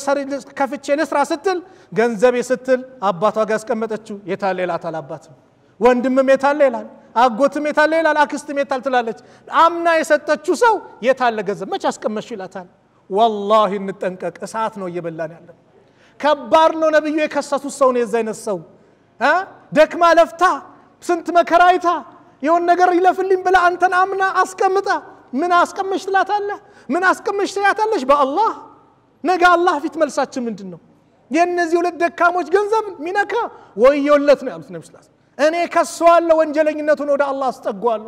ከፍቼ ልስራ ስትል ገንዘቤ ስትል አባቷ ጋር ያስቀመጠችው የታለ ይላታል አባትም ወንድምም የታለ ይላል አጎትም የታለ ይላል አክስትም የታል ትላለች አምና የሰጠችው ሰው የታለ ገንዘብ መች አስቀመሽ ይላታል ወላሂ እንጠንቀቅ እሳት ነው እየበላን ያለን ከባድ ነው ነብዩ የከሰሱት ሰው ነው የዛ አይነት ሰው ደክማ ለፍታ ስንት መከራይታ የሆን ነገር ይለፍልኝ ብላ አንተን አምና አስቀምጣ من أسكمش لا تله من أسكمش لا تلهش بقى الله نجا الله في تملسات من دنو ينزي ولد دكاموش جنزم منك ويولتنا ألف نمس لاس أنا كسوال لو انجلين نتون ودا الله استقوال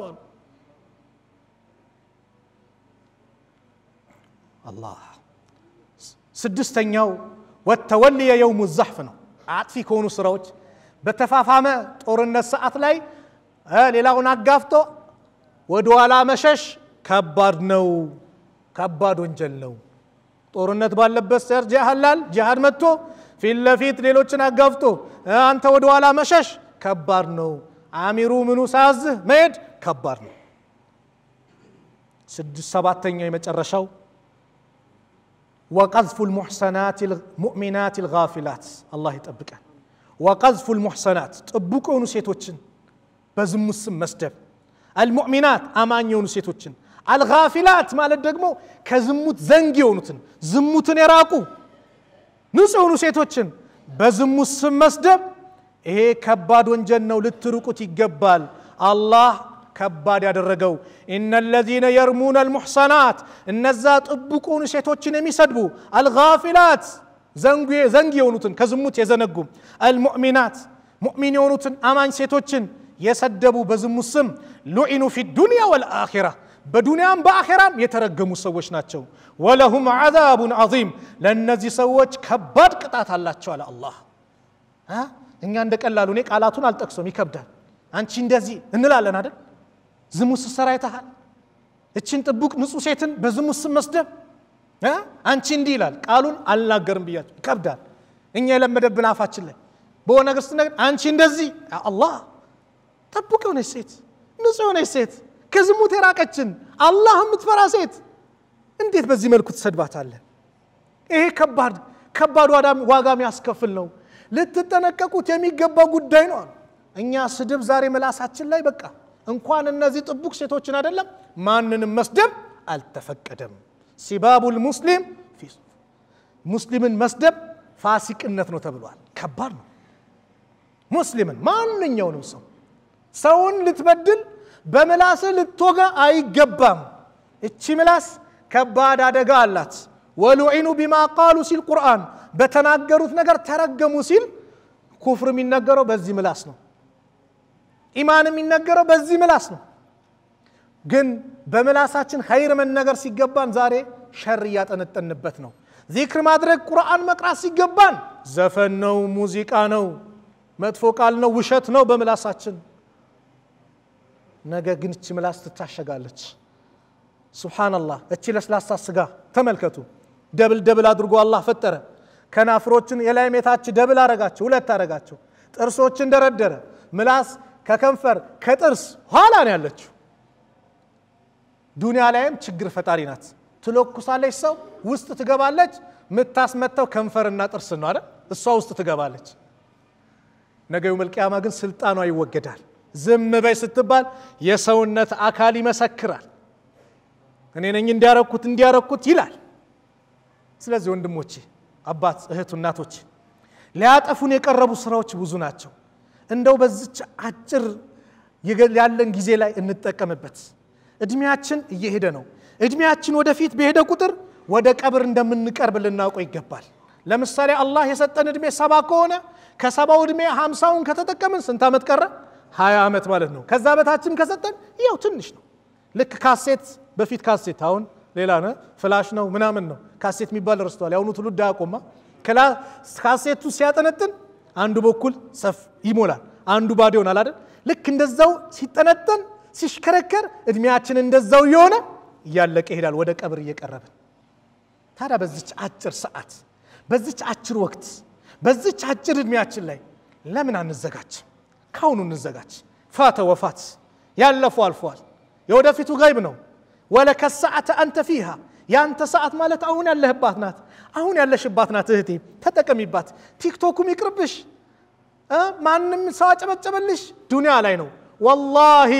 الله سدستن يو والتولي يوم الزحف نو عاد في كونو سروج بتفافامة طور النساء أطلي آه للاغنا قافتو ودوالا مشش ከባድ ነው ከባድ ወንጀል ነው ጦርነት ባለበት ሰር ጃሃላል ጂሃድ መጥቶ ፊት ለፊት ሌሎችን አጋፍጦ አንተ ወደ ኋላ መሸሽ ከባድ ነው አሚሩ ምኑ ሳያዝህ መሄድ ከባድ ነው ስድስት ሰባተኛው የመጨረሻው وقذف المحسنات المؤمنات الغافلات الله يطبقن وقذف المحسنات ጥብቅ የሆኑ ሴቶችን በዝሙት ስም መስደብ አልሙእሚናት አማኝ የሆኑ ሴቶችን አልጋፊላት ማለት ደግሞ ከዝሙት ዘንግ የሆኑትን ዝሙትን የራቁ ንጹህ የሆኑ ሴቶችን በዝሙት ስም መስደብ ይሄ ከባድ ወንጀል ነው፣ ልትርቁት ይገባል። አላህ ከባድ ያደረገው እነ ለዚነ የርሙነ አልሙሕሰናት እነዛ ጥብቁን ሴቶችን የሚሰድቡ አልጋፊላት ዘንግ የሆኑትን ከዝሙት የዘነጉ አልሙእሚናት ሙእሚን የሆኑትን አማኝ ሴቶችን የሰደቡ በዝሙት ስም ሉዒኑ ፊ ዱንያ ወልአኺራ በዱንያም በአኼራም የተረገሙ ሰዎች ናቸው ወለሁም ዓዛቡን ዓዚም ለእነዚህ ሰዎች ከባድ ቅጣት አላቸው አለ አላህ እኛ እንደ ቀላሉ እኔ ቃላቱን አልጠቅሶም ይከብዳል አንቺ እንደዚህ እንላለን አይደል ዝሙት ስትሰራ አይተሃል እችን ጥቡቅ ንጹህ ሴትን በዝሙት ስም መስደብ አንቺ እንዲህ ይላል ቃሉን አልናገርም ብያቸው ይከብዳል እኛ የለመደብን አፋችን ላይ በሆነ ነገር ስትነግር አንቺ እንደዚህ አላህ ጥቡቅ የሆነች ሴት ንጹህ የሆነች ሴት ከዝሙት የራቀችን አላህ የምትፈራ ሴት እንዴት በዚህ መልኩ ትሰድባታለህ? ይሄ ከባድ ከባድ ዋጋ የሚያስከፍል ነው። ልትጠነቀቁት የሚገባው ጉዳይ ነው። እኛ ስድብ ዛሬ መላሳችን ላይ በቃ እንኳን እነዚህ ጥቡቅ ሴቶችን አይደለም ማንንም መስደብ አልተፈቀደም። ሲባቡል ሙስሊም ሙስሊምን መስደብ ፋሲቅነት ነው ተብሏል። ከባድ ነው። ሙስሊምን ማንኛውንም ሰው ሰውን ልትበድል በምላስ ልትወጋ አይገባም። እቺ ምላስ ከባድ አደጋ አላት። ወሉዒኑ ቢማ ቃሉ ሲል ቁርአን በተናገሩት ነገር ተረገሙ ሲል ኩፍር የሚነገረው በዚህ ምላስ ነው። ኢማን የሚነገረው በዚህ ምላስ ነው። ግን በምላሳችን ኸይር መነገር ሲገባን ዛሬ ሸር እያጠነጠንበት ነው። ዚክር ማድረግ ቁርአን መቅራት ሲገባን ዘፈን ነው፣ ሙዚቃ ነው፣ መጥፎ ቃል ነው፣ ውሸት ነው በምላሳችን ነገ ግን እች ምላስ ትታሸጋለች። ሱብሓነላህ እቺ ለስላሳ ስጋ ተመልከቱ። ደብል ደብል አድርጎ አላህ ፈጠረ። ከናፍሮችን የላይ ሜታች ደብል አረጋቸው፣ ሁለት አረጋቸው። ጥርሶችን ደረደረ። ምላስ ከከንፈር ከጥርስ ኋላ ነው ያለችው። ዱንያ ላይም ችግር ፈጣሪ ናት። ትለኩሳለች፣ ሰው ውስጥ ትገባለች። የምታስመታው ከንፈርና ጥርስ ነው አይደል? እሷ ውስጥ ትገባለች። ነገ የውመል ቂያማ ግን ስልጣኗ ይወገዳል። ዝም በይ ስትባል የሰውነት አካል ይመሰክራል። እኔ ነኝ እንዲያረኩት እንዲያረኩት ይላል። ስለዚህ ወንድሞቼ፣ አባት፣ እህቱ፣ እናቶች ሊያጠፉን የቀረቡ ስራዎች ብዙ ናቸው። እንደው በዚች አጭር ያለን ጊዜ ላይ እንጠቀምበት። እድሜያችን እየሄደ ነው። እድሜያችን ወደፊት በሄደ ቁጥር ወደ ቀብር እንደምንቀርብ ልናውቀው ይገባል። ለምሳሌ አላህ የሰጠን እድሜ ሰባ ከሆነ ከሰባው እድሜ ሀምሳውን ከተጠቀምን ስንት ዓመት ቀረ? 20 ዓመት ማለት ነው። ከዛ በታችም ከሰጠን ያው ትንሽ ነው። ልክ ካሴት በፊት ካሴት አሁን ሌላ ነው፣ ፍላሽ ነው ምናምን ነው። ካሴት የሚባል ረስተዋል። የአሁኑ ትውልድ አያቆማ ካሴቱ ሲያጠነጥን አንዱ በኩል ሰፍ ይሞላል፣ አንዱ ባዶ ይሆናል አይደል? ልክ እንደዛው ሲጠነጠን ሲሽከረከር እድሜያችን እንደዛው እየሆነ እያለቀ ይሄዳል፣ ወደ ቀብር እየቀረብን። ታዲያ በዚች አጭር ሰዓት፣ በዚች አጭር ወቅት፣ በዚች አጭር እድሜያችን ላይ ለምን አንዘጋጅም? ካሁኑ እንዘጋጅ ፋተ ወፋት ያለፈው አልፏል የወደፊቱ ጋይብ ነው ወለከ ሰዓተ አንተ ፊሃ የአንተ ሰዓት ማለት አሁን ያለህባት ናት አሁን ያለሽባት ናት እህቴ ተጠቀሚባት ቲክቶኩም ይቅርብሽ ማንም ሰው አጨበጨበልሽ ዱኒያ ላይ ነው ወላሂ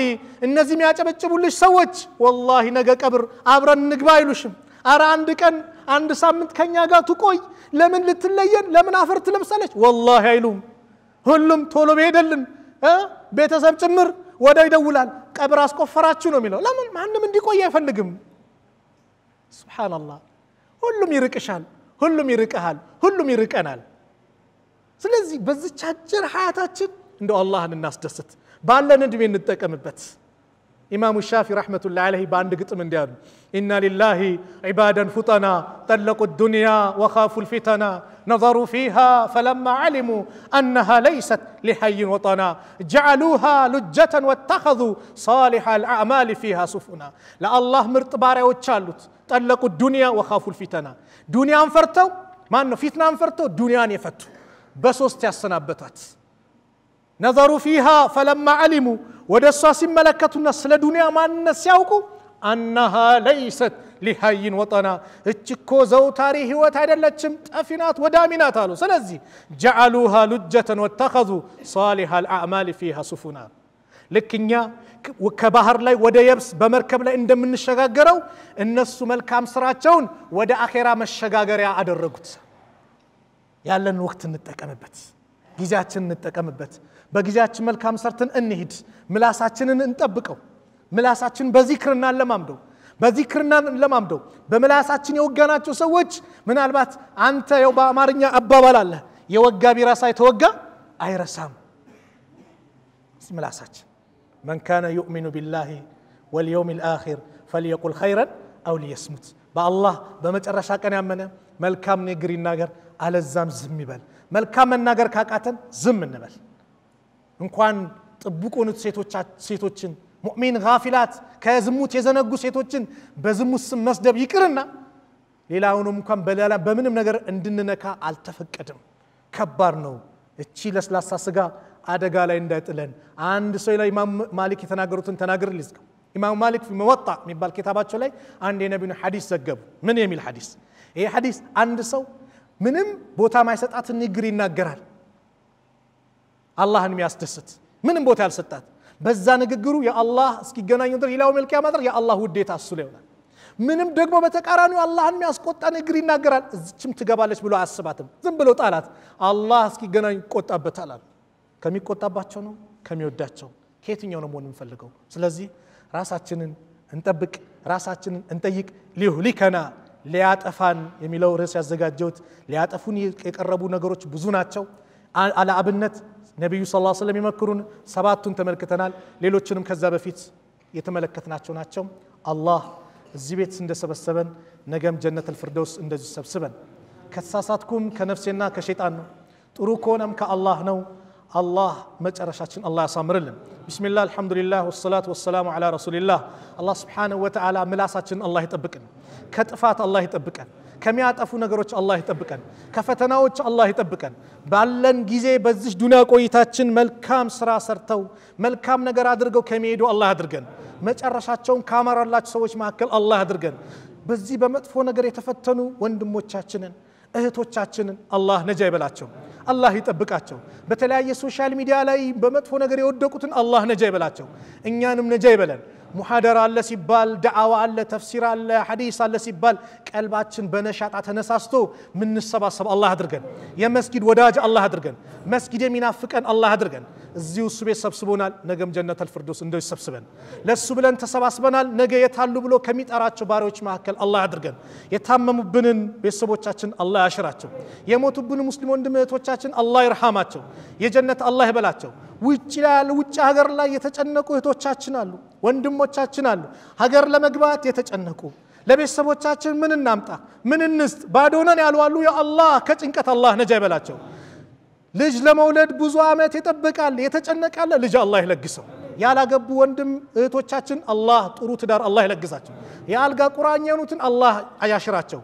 እነዚህ የሚያጨበጭቡልሽ ሰዎች ወላሂ ነገ ቀብር አብረን እንግባ አይሉሽም አረ አንድ ቀን አንድ ሳምንት ከኛ ጋር ትቆይ ለምን ልትለየን ለምን አፈር ትለብሳለች ወላሂ አይሉም ሁሉም ቶሎ ብሄደልን ቤተሰብ ጭምር ወደ ይደውላል። ቀብር አስቆፈራችሁ ነው የሚለው። ለምን ማንም እንዲቆይ አይፈልግም። ሱብሓነላህ። ሁሉም ይርቅሻል፣ ሁሉም ይርቅሃል፣ ሁሉም ይርቀናል። ስለዚህ በዚች አጭር ሀያታችን እንደው አላህን እናስደስት፣ ባለን እድሜ እንጠቀምበት። إمام الشافعي رحمة الله عليه باند من ديال إن لله عبادا فتنا طلقوا الدنيا وخافوا الفتنا نظروا فيها فلما علموا أنها ليست لحي وطنا جعلوها لجة واتخذوا صالح الأعمال فيها سفنا لا الله مرتبارة وتشالوت طلقوا الدنيا وخافوا الفتنا دنيا انفرتوا ما أنه فتنا انفرتوا دنيا نفتوا بس استيصنا بتات نظروا فيها فلما علموا ودساس ملكتنا سل دنيا ما نسيوكو أنها ليست لحي وطنا اتشكو زو تاريه وتعدى لتشم تأفنات ودامنات هالو سلزي جعلوها لجة واتخذوا صالح الأعمال فيها سفنا لكن يا كبهر لي ودا يبس بمركب لا اندم من الشغاقرو النص ملك سراتشون ودا أخيرا ما الشغاقر يا عدر رقوت يا لن وقت نتكامبت جيزات نتكامبت በጊዜያችን መልካም ሰርተን እንሂድ ምላሳችንን እንጠብቀው ምላሳችን በዚክርና ለማምደው በዚክርና ለማምደው በምላሳችን የወጋናቸው ሰዎች ምናልባት አንተ ያው በአማርኛ አባባል አለ የወጋ ቢራሳ የተወጋ አይረሳም ምላሳችን من كان يؤمن بالله واليوم الآخر فليقل خيرا أو ليسمت በአላህ በመጨረሻ ቀን ያመነ መልካም ንግር ይናገር አለዛም ዝም ይበል መልካም መናገር ካቃተን ዝም እንበል እንኳን ጥቡቁንት ሴቶችን ሙእሚን ጋፊላት ከዝሙት የዘነጉ ሴቶችን በዝሙት ስም መስደብ ይቅርና ሌላውንም እንኳን በሌላ በምንም ነገር እንድንነካ አልተፈቀደም። ከባድ ነው። እቺ ለስላሳ ስጋ አደጋ ላይ እንዳይጥለን አንድ ሰው ላይ ኢማም ማሊክ የተናገሩትን ተናግር ልዝገው። ኢማም ማሊክ መወጣ የሚባል ኪታባቸው ላይ አንድ የነቢዩን ሐዲስ ዘገቡ። ምን የሚል ሐዲስ? ይሄ ሐዲስ አንድ ሰው ምንም ቦታ ማይሰጣትን ንግር ይናገራል። አላህን የሚያስደስት ምንም ቦታ ያልሰጣት በዛ ንግግሩ የአላህ እስኪገናኙ ድረስ ኢላ የውመል ቂያማ ድረስ የአላህ ውዴታ እሱ ላይ ይሆናል። ምንም ደግሞ በተቃራኒው አላህን የሚያስቆጣ ንግግር ይናገራል። እዚችም ትገባለች ብሎ አያስባትም። ዝም ብለው ጣላት። አላህ እስኪገናኝ ይቆጣበታል አሉ። ከሚቆጣባቸው ነው ከሚወዳቸው ከየትኛው ነው መሆን የምንፈልገው? ስለዚህ ራሳችንን እንጠብቅ፣ ራሳችንን እንጠይቅ። ሊሁሊከና ሊያጠፋን የሚለው ርዕስ ያዘጋጀሁት ሊያጠፉን የቀረቡ ነገሮች ብዙ ናቸው። አለአብነት ነቢዩ ስ ላ ስለም ይመክሩን ሰባቱን ተመልክተናል ሌሎችንም ከዛ በፊት የተመለከትናቸው ናቸው አላህ እዚህ ቤት እንደሰበሰበን ነገም ጀነት ልፍርደውስ እንደዚህ ሰብስበን ከተሳሳትኩም ከነፍሴና ከሸይጣን ነው ጥሩ ከሆነም ከአላህ ነው አላህ መጨረሻችን አላህ ያሳምርልን ብስሚላ አልሐምዱሊላህ ወሰላት ወሰላሙ ዓላ ረሱሊላህ አላህ ስብሓንሁ ወተዓላ ምላሳችንን አላህ ይጠብቅን ከጥፋት አላህ ይጠብቀን ከሚያጠፉ ነገሮች አላህ ይጠብቀን፣ ከፈተናዎች አላህ ይጠብቀን። ባለን ጊዜ በዚህ ዱንያ ቆይታችን መልካም ስራ ሰርተው መልካም ነገር አድርገው ከሚሄዱ አላህ አድርገን። መጨረሻቸውን ካመራላቸው ሰዎች መካከል አላህ አድርገን። በዚህ በመጥፎ ነገር የተፈተኑ ወንድሞቻችንን እህቶቻችንን አላህ ነጃ ይበላቸው፣ አላህ ይጠብቃቸው። በተለያየ ሶሻል ሚዲያ ላይ በመጥፎ ነገር የወደቁትን አላህ ነጃ ይበላቸው፣ እኛንም ነጃ ይበለን። ሙሓደራ አለ ሲባል ደዓዋ አለ ተፍሲር አለ ሐዲስ አለ ሲባል ቀልባችን በነሻጣ ተነሳስቶ ምንሰባሰብ አላህ አድርገን የመስጊድ ወዳጅ አላህ አድርገን መስጊድ የሚናፍቀን አላህ አድርገን እዚሁ እሱ ቤት ሰብስቦናል ነገም ጀነት አልፍርዶስ እንደው ይሰብስበን ለእሱ ብለን ተሰባስበናል ነገ የታሉ ብሎ ከሚጠራቸው ባሪዎች መካከል አላህ አድርገን የታመሙብንን ቤተሰቦቻችን አላህ ያሽራቸው የሞቱብን ሙስሊም ወንድም እህቶቻችን አላህ ይርሃማቸው የጀነት አላህ ይበላቸው ውጭ ውጭ ሀገር ላይ የተጨነቁ እህቶቻችን አሉ ወንድሞቻችን አሉ ሀገር ለመግባት የተጨነቁ ለቤተሰቦቻችን ምን እናምጣ ምን እንስጥ ባዶነን ያልዋሉ የአላህ ከጭንቀት አላህ ነጃ ይበላቸው ልጅ ለመውለድ ብዙ ዓመት ይጠብቃል የተጨነቃለ ልጅ አላህ ይለግሰው ያላገቡ ወንድም እህቶቻችን አላህ ጥሩ ትዳር አላህ ይለግሳቸው የአልጋ ቁራኛ የሆኑትን አላህ አያሽራቸው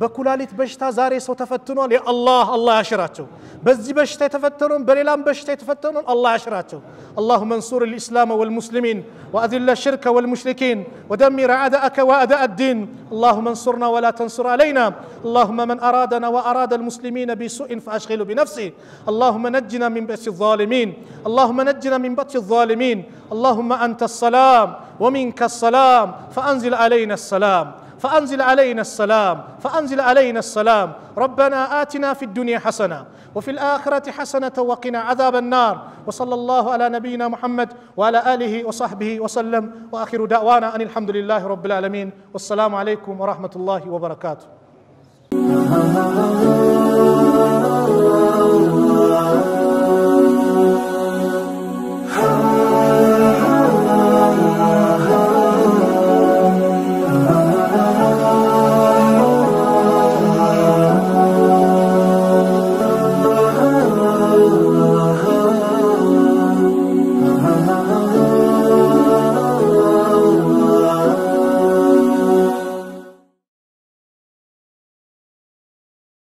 በኩላሊት በሽታ ዛሬ ሰው ተፈትኗል። የአላህ الله ያሽራቸው። በዚህ በሽታ የተፈተኑን በሌላም በሽታ የተፈተኑን الله ያሽራቸው። اللهم انصر ልእስላም ወልሙስሊሚን واذل ሽርከ ወልሙሽሪኪን ወደሚር اعداءك واعداء الدين اللهم انصرنا ولا تنصر علينا اللهم من أرادنا وأراد المسلمين بسوء فأشغله بنفسه اللهم نجنا من بأس الظالمين اللهم نجنا من بأس الظالمين اللهم أنت السلام ومنك السلام فأنزل علينا السلام فأنزل علينا السلام فأنزل علينا السلام ربنا آتنا في الدنيا حسنة وفي الآخرة حسنة وقنا عذاب النار وصلى الله على نبينا محمد وعلى آله وصحبه وسلم وآخر دعوانا أن الحمد لله رب العالمين والسلام عليكم ورحمة الله وبركاته Oh,